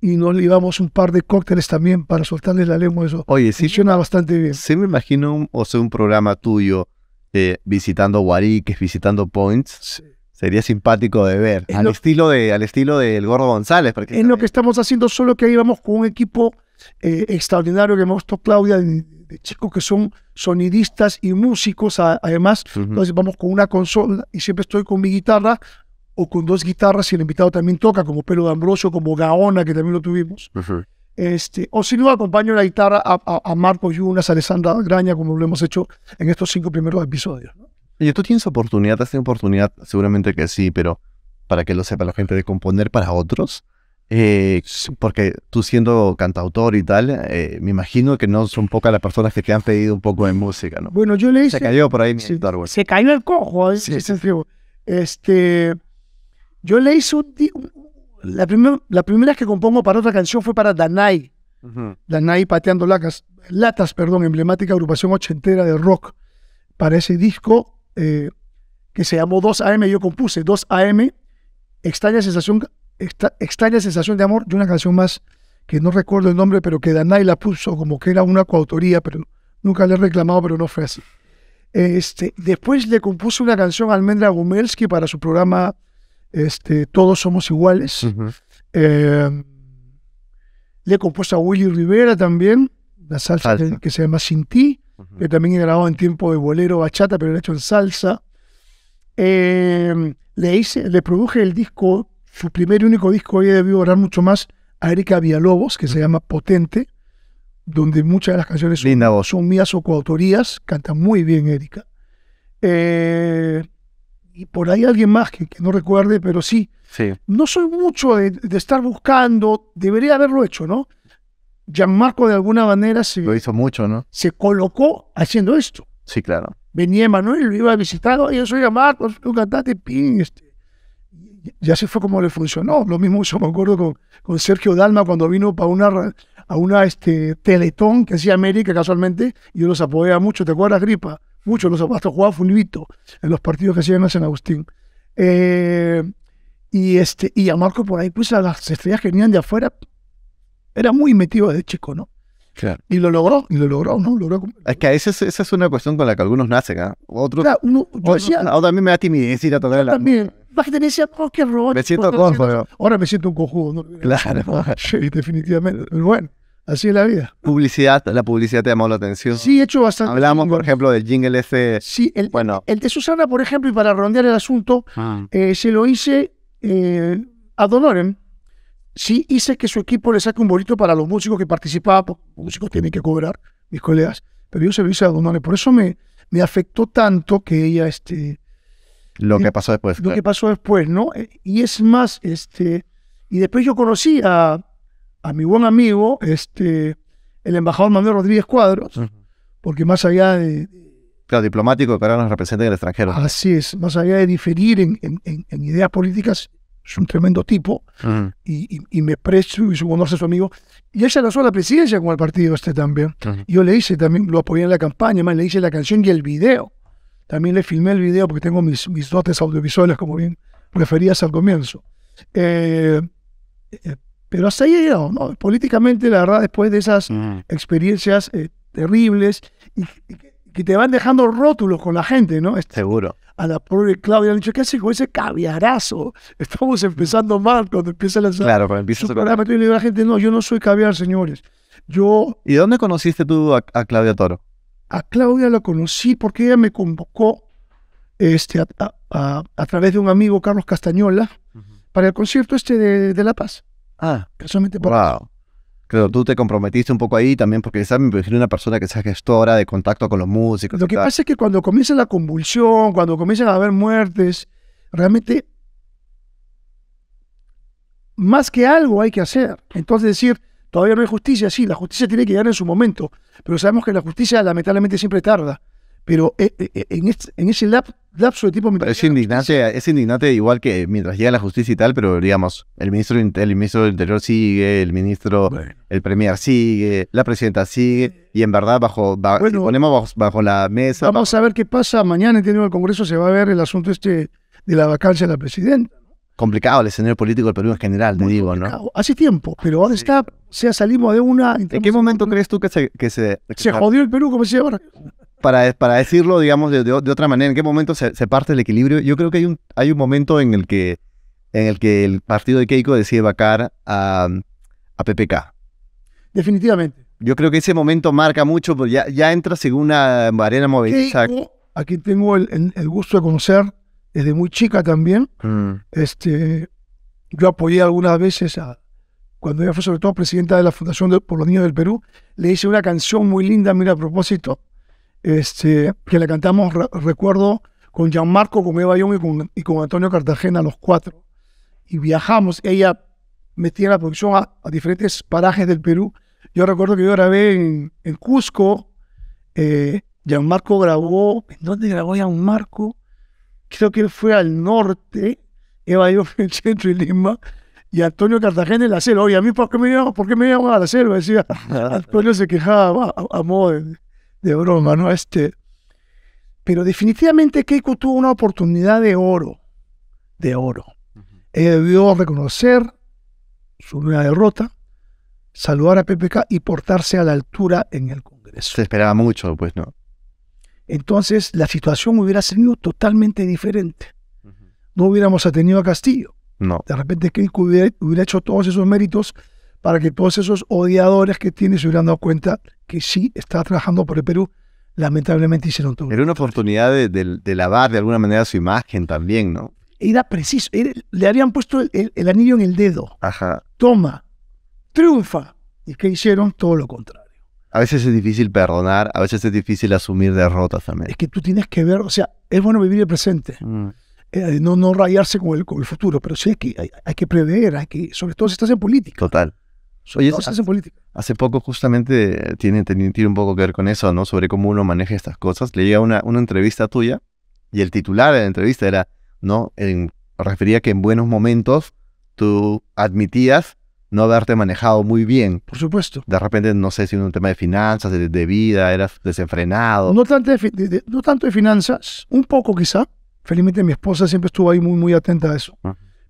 y nos llevamos un par de cócteles también para soltarles la lengua. Eso Oye, sí, funciona bastante bien. Sí, me imagino un, o sea, un programa tuyo eh, visitando Guariques, visitando Points. Sería simpático de ver, al, estilo de, al estilo del Gordo González. Es lo que estamos haciendo, solo que ahí vamos con un equipo eh, extraordinario que hemos gustó Claudia, de, chicos que son sonidistas y músicos además. Entonces vamos con una consola y siempre estoy con mi guitarra o con dos guitarras si el invitado también toca, como Pelo de Ambrosio, como Gaona, que también lo tuvimos. este, o si no, acompaño la guitarra a, Marco Marcos Yunas, a Alessandra Graña, como lo hemos hecho en estos cinco primeros episodios. y tú tienes oportunidad, has tenido oportunidad, seguramente que sí, pero para que lo sepa la gente, de componer para otros. Eh, porque tú siendo cantautor y tal, eh, me imagino que no son pocas las personas que te han pedido un poco de música, ¿no? Bueno, yo le hice... Se cayó por ahí Se cayó el cojo. este, yo le hice la, la primera vez que compongo para otra canción fue para Danai. Danai pateando latas, latas, perdón, emblemática agrupación ochentera de rock. Para ese disco eh, que se llamó 2AM, yo compuse 2AM, extraña sensación, extraña sensación de amor, y una canción más que no recuerdo el nombre, pero que Danai la puso como que era una coautoría, pero nunca le he reclamado, pero no fue así. Este, después le compuse una canción a Almendra Gumelsky para su programa este, todos somos iguales. Eh, le he compuesto a Willy Rivera también, la salsa, Que, se llama Sin Ti, que también he grabado en tiempo de bolero, bachata, pero lo he hecho en salsa. Eh, le, hice, le produje el disco, su primer y único disco, he debido orar mucho más, a Erika Villalobos, que se llama Potente, donde muchas de las canciones son, son mías o coautorías. Canta muy bien Erika. Eh, y por ahí alguien más que, no recuerde, pero sí. sí. No soy mucho de, estar buscando, debería haberlo hecho, ¿no? Gianmarco de alguna manera se... hizo mucho, ¿no? Se colocó haciendo esto. Sí, claro. Venía Manuel, lo iba a visitar, yo soy Gianmarco, soy un cantante, ping, este. Y se fue como le funcionó. Lo mismo yo me acuerdo con, con Sergio Dalma cuando vino para una, a una este, Teletón que hacía América casualmente, y yo los apoyaba mucho, ¿te acuerdas, Gripa? mucho los zapatos, jugaba fulvito en los partidos que hacían a San Agustín. Eh, y, este, y a Marco por ahí, pues a las estrellas que venían de afuera, era muy metido de chico, ¿no? Claro. Y lo logró, y lo logró, ¿no? Logró. Es que a veces esa es una cuestión con la que algunos nacen, ¿ah? Otros. Claro, uno, yo ahora me da timidez ir a tocar la. También. La gente me qué robot. Me siento pues, cómodo. Ahora me siento un cojudo, ¿no? Claro. sí, definitivamente. Pero bueno. Así es la vida. Publicidad, la publicidad te llamó la atención. Sí, he hecho bastante. Hablamos, por ejemplo, del jingle ese. Sí, el, bueno. el de Susana, por ejemplo, y para rondear el asunto, ah. eh, se lo hice eh, a Donoren. Sí, hice que su equipo le saque un bolito para los músicos que participaban, porque los músicos tienen que cobrar, mis colegas, pero yo se lo hice a Donoren. Por eso me, me afectó tanto que ella, este. Lo que eh, pasó después. Lo que pasó después, ¿no? Y es más, este. Y después yo conocí a a mi buen amigo, este, el embajador Manuel Rodríguez Cuadros, porque más allá de... Claro, diplomático que ahora nos representa en el extranjero. Así es, más allá de diferir en, ideas políticas, es un tremendo tipo y, me precio y su conoce a su amigo. Y ella lanzó la presidencia con el partido este también. Yo le hice también, lo apoyé en la campaña, más le hice la canción y el video. También le filmé el video porque tengo mis, mis dotes audiovisuales, como bien referías al comienzo. eh, eh pero hasta ahí ha llegado. No, políticamente, la verdad, después de esas mm. experiencias eh, terribles y, que te van dejando rótulos con la gente, ¿no? Este, Seguro. A la pobre Claudia le han dicho, ¿qué haces con ese caviarazo? Estamos empezando mal cuando empieza la Claro, cuando empieza el programa. Y le digo a la gente, no, yo no soy caviar, señores. Yo... ¿Y dónde conociste tú a, Claudia Toro? A Claudia la conocí porque ella me convocó este, a, través de un amigo, Carlos Castañola, para el concierto este de La Paz. Ah, casualmente por wow. que tú te comprometiste un poco ahí también, porque quizás me una persona que sea gestora de contacto con los músicos. Lo que pasa es que cuando comienza la convulsión, cuando comienzan a haber muertes, realmente más que algo hay que hacer. Entonces decir, todavía no hay justicia, sí, la justicia tiene que llegar en su momento, pero sabemos que la justicia lamentablemente siempre tarda. Pero eh, eh, eh, en, en ese lapso de tiempo... Es indignante, es indignante igual que mientras llega la justicia y tal, pero digamos, el ministro, el ministro del Interior sigue, el ministro, el premier sigue, la presidenta sigue, y en verdad bajo, ponemos bajo, la mesa... Vamos a ver qué pasa, mañana en el Congreso se va a ver el asunto este de la vacancia de la presidenta complicado el escenario político del Perú en general, te digo, ¿no? Hace tiempo, pero ahora está, o sea, salimos de una... ¿En qué momento crees tú que se... se, jodió el Perú, como se llama? para, decirlo, digamos, de, otra manera, ¿en qué momento se, parte el equilibrio? Yo creo que hay un, hay un momento en el, que, en el que el partido de Keiko decide vacar a, PPK. Definitivamente. Yo creo que ese momento marca mucho, porque ya, entra según una arena movediza. aquí tengo el, gusto de conocer desde muy chica también. Mm. Este, yo apoyé algunas veces a, cuando ella fue sobre todo presidenta de la Fundación por los Niños del Perú, le hice una canción muy linda, mira, a propósito, este, que la cantamos, recuerdo, con Gianmarco, con Eva Young y con, Antonio Cartagena, los cuatro. Y viajamos, ella metía la producción a, diferentes parajes del Perú. Yo recuerdo que yo grabé en, en Cusco, eh, Gianmarco grabó, ¿en dónde grabó Gianmarco? Creo que él fue al norte, Eva Young en el centro y Lima, y Antonio Cartagena en la selva. Oye, ¿a mí por qué me, por me a la selva? Decía, Antonio se quejaba a, a modo de de broma, ¿no? Este, pero definitivamente Keiko tuvo una oportunidad de oro, de oro. Ella debió reconocer su nueva derrota, saludar a PPK y portarse a la altura en el Congreso. Se esperaba mucho, pues, ¿no? Entonces la situación hubiera sido totalmente diferente. No hubiéramos tenido a Castillo. No. De repente Keiko hubiera hecho todos esos méritos para que todos esos odiadores que tiene se hubieran dado cuenta que sí está trabajando por el Perú. Lamentablemente hicieron todo. Era una oportunidad de, lavar de alguna manera su imagen también, ¿no? Era preciso. le habían puesto el, anillo en el dedo. Ajá. Toma, triunfa. ¿Y que hicieron? Todo lo contrario. A veces es difícil perdonar, a veces es difícil asumir derrotas también. Es que tú tienes que ver, o sea, es bueno vivir el presente. Mm. Eh, no, rayarse con el, futuro, pero sí es que, hay, hay que prever, hay que, sobre todo si estás en política. Total. Oye, hace política. Hace poco justamente tiene, tiene, un poco que ver con eso, ¿no? Sobre cómo uno maneja estas cosas. Leía una, una entrevista tuya y el titular de la entrevista era, ¿no? refería que en buenos momentos tú admitías no haberte manejado muy bien. Por supuesto. De repente, no sé si en un tema de finanzas, de, vida, eras desenfrenado. No tanto de, no tanto de finanzas, un poco quizá. Felizmente mi esposa siempre estuvo ahí muy, muy atenta a eso.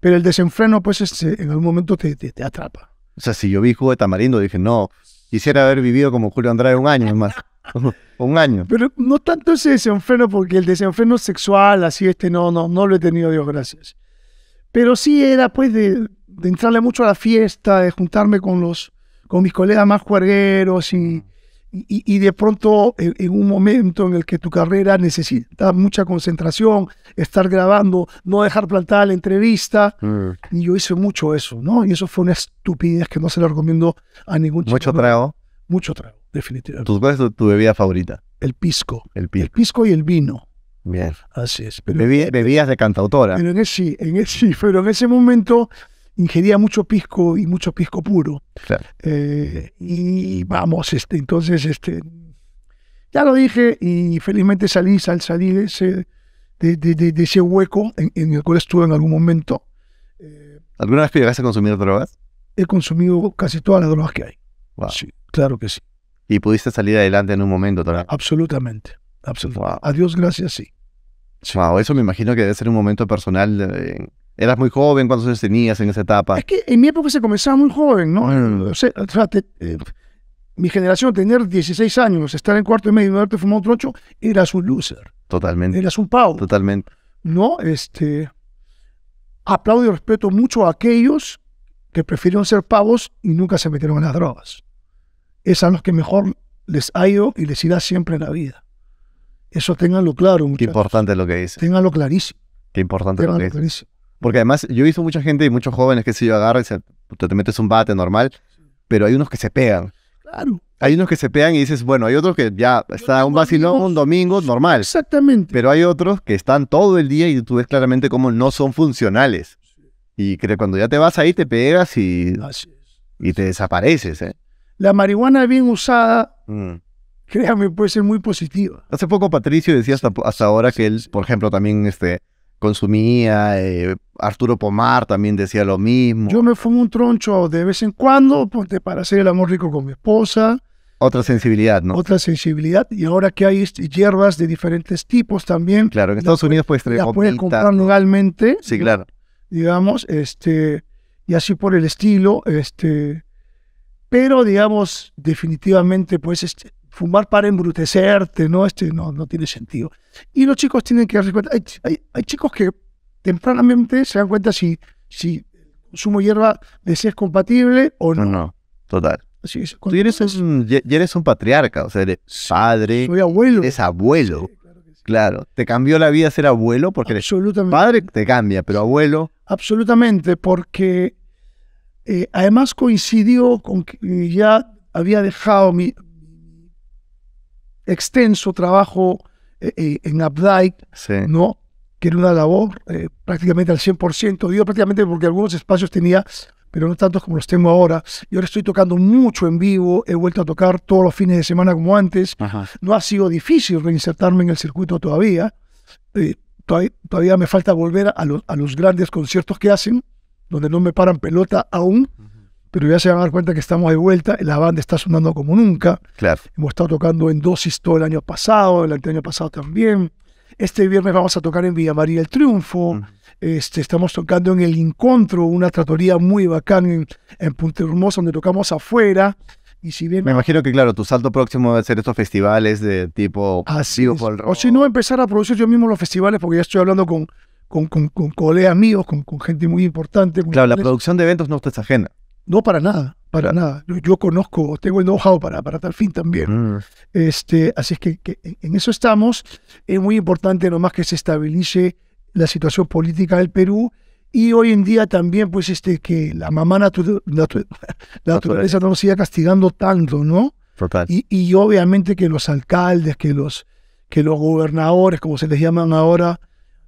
Pero el desenfreno, pues, este, en algún momento te, te atrapa. O sea, si yo vi jugo de tamarindo, dije, no, quisiera haber vivido como Julio Andrade un año más. un año. Pero no tanto ese desenfreno, porque el desenfreno sexual, así este, no, no, no lo he tenido, Dios gracias. Pero sí era, pues, de, de entrarle mucho a la fiesta, de juntarme con los, con mis colegas más juergueros y y, de pronto eh, en, un momento en el que tu carrera necesita mucha concentración, estar grabando, no dejar plantada la entrevista. Mm. Y yo hice mucho eso, ¿no? Y eso fue una estupidez que no se la recomiendo a ningún chico. ¿Mucho trago? Mucho trago, definitivamente. ¿tus ¿Cuál es tu, bebida favorita? El pisco. El pisco. El pisco y el vino. Bien. Así es. bebías de cantautora. Pero en ese, en ese, pero en ese momento ingería mucho pisco y mucho pisco puro. Eh, y vamos, este, entonces, este, ya lo dije y felizmente salí, al salir de ese, de, ese hueco en, el cual estuve en algún momento. Eh, ¿Alguna vez que llegaste a consumir drogas? He consumido casi todas las drogas que hay. Sí, claro que sí. ¿Y pudiste salir adelante en un momento Torah. Absolutamente, absolutamente. gracias, sí. Wow, eso me imagino que debe ser un momento personal. Eh, Eras muy joven, cuando años tenías en esa etapa? Es que en mi época se comenzaba muy joven, ¿no? Ah. Eh, o sea, eh, mi generación, tener 16 años, estar en cuarto y medio y haberte fumado otro ocho, eras un loser. Totalmente. Eras un pavo. Totalmente. No, este. Aplaudo y respeto mucho a aquellos que prefirieron ser pavos y nunca se metieron en las drogas. Es a los que mejor les ha ido y les irá siempre en la vida. Eso ténganlo claro, muchachos. Qué importante lo que dice. Ténganlo clarísimo. Qué importante lo que dice. Clarísimo. Porque además yo he visto mucha gente y muchos jóvenes que si yo agarro, y te, metes un bate normal, pero hay unos que se pegan. Claro. Hay unos que se pegan y dices, bueno, hay otros que ya está un vacilón un domingo normal. Exactamente. Pero hay otros que están todo el día y tú ves claramente cómo no son funcionales. Y que cuando ya te vas ahí te pegas y, y te desapareces. ¿eh? La marihuana bien usada, mm. créame, puede ser muy positiva. Hace poco Patricio decía hasta, hasta ahora que él, por ejemplo, también este, consumía. Eh, Arturo Pomar también decía lo mismo. Yo me fumo un troncho de vez en cuando para hacer el amor rico con mi esposa. Otra sensibilidad, ¿no? Otra sensibilidad. Y ahora que hay hierbas de diferentes tipos también. Claro, en Estados Unidos puedes traer. Las puedes comprar legalmente. Sí, claro. Digamos, este, y así por el estilo, este. Pero, digamos, definitivamente, pues, este, fumar para embrutecerte, ¿no? Este, no, no tiene sentido. Y los chicos tienen que darse cuenta, hay, chicos que tempranamente se dan cuenta si, si sumo hierba si es compatible o no. No, no, total. Así Tú eres, un, patriarca, o sea, eres padre, Soy abuelo. Es abuelo. claro, te cambió la vida ser abuelo porque eres padre, te cambia, pero abuelo. Absolutamente, porque eh, además coincidió con que ya había dejado mi, extenso trabajo eh, eh, en Updike, ¿no? que era una labor eh, prácticamente al 100%, Yo prácticamente porque algunos espacios tenía, pero no tantos como los tengo ahora. Y ahora estoy tocando mucho en vivo, he vuelto a tocar todos los fines de semana como antes. No ha sido difícil reinsertarme en el circuito todavía. todavía, me falta volver a, a los grandes conciertos que hacen, donde no me paran pelota aún pero ya se van a dar cuenta que estamos de vuelta, la banda está sonando como nunca. Claro. Hemos estado tocando en dosis todo el año pasado, el año pasado también. Este viernes vamos a tocar en Villa María el Triunfo. Mm. este, estamos tocando en El Encontro, una tratoría muy bacán en, Punta Hermosa, donde tocamos afuera. Y si bien... Me imagino que, claro, tu salto próximo va a ser estos festivales de tipo... Así O si no, empezar a producir yo mismo los festivales, porque ya estoy hablando con, con, con, con colegas míos, con, gente muy importante. Claro, la producción de eventos no está ajena. No, para nada, para nada. Yo, conozco, tengo el know-how para, para tal fin también. Mm. Este, así es que, en eso estamos. Es muy importante nomás que se estabilice la situación política del Perú y hoy en día también, pues, este, que la mamá naturaleza no nos siga castigando tanto, ¿no? Y, y, obviamente que los alcaldes, que los, que los gobernadores, como se les llaman ahora,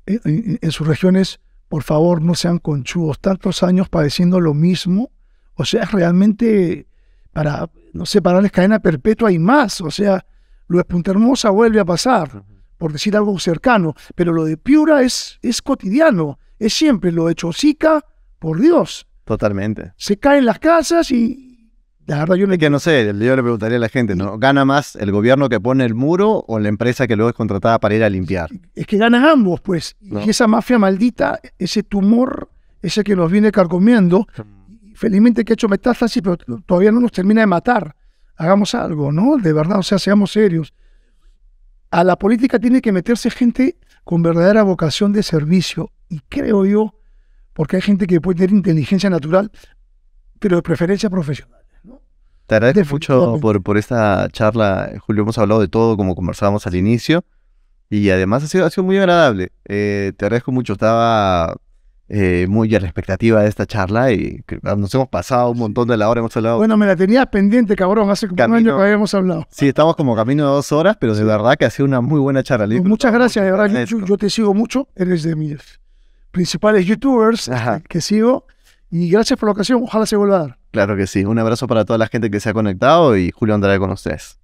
eh, en, en sus regiones, por favor, no sean conchudos. Tantos años padeciendo lo mismo o sea, realmente para, no sé, para cadena perpetua y más. O sea, lo de Punta Hermosa vuelve a pasar, por decir algo cercano, pero lo de Piura es, es cotidiano, es siempre lo de Chosica, por Dios. Totalmente. Se caen las casas y la verdad Que no sé, yo le preguntaría a la gente, ¿no? ¿Gana más el gobierno que pone el muro o la empresa que luego es contratada para ir a limpiar? Es que ganan ambos, pues. Y esa mafia maldita, ese tumor, ese que nos viene carcomiendo, felizmente que ha hecho metástasis, pero todavía no nos termina de matar. Hagamos algo, ¿no? De verdad, o sea, seamos serios. A la política tiene que meterse gente con verdadera vocación de servicio. Y creo yo, porque hay gente que puede tener inteligencia natural, pero de preferencia profesional. Te agradezco mucho por, esta charla, Julio. Hemos hablado de todo, como conversábamos al inicio. Y además ha sido, ha sido muy agradable. Eh, te agradezco mucho. Estaba eh, muy a la expectativa de esta charla y ah, nos hemos pasado un montón de la hora, hemos hablado. Bueno, me la tenías pendiente, cabrón, hace como un año que habíamos hablado. Sí, estamos como camino de dos horas, pero de verdad que ha sido una muy buena charla. Pues muchas gracias, de verdad, yo, te sigo mucho, eres de mis principales youtubers que sigo y gracias por la ocasión, ojalá se vuelva a dar. Claro que sí, un abrazo para toda la gente que se ha conectado y Julio Andrade con ustedes.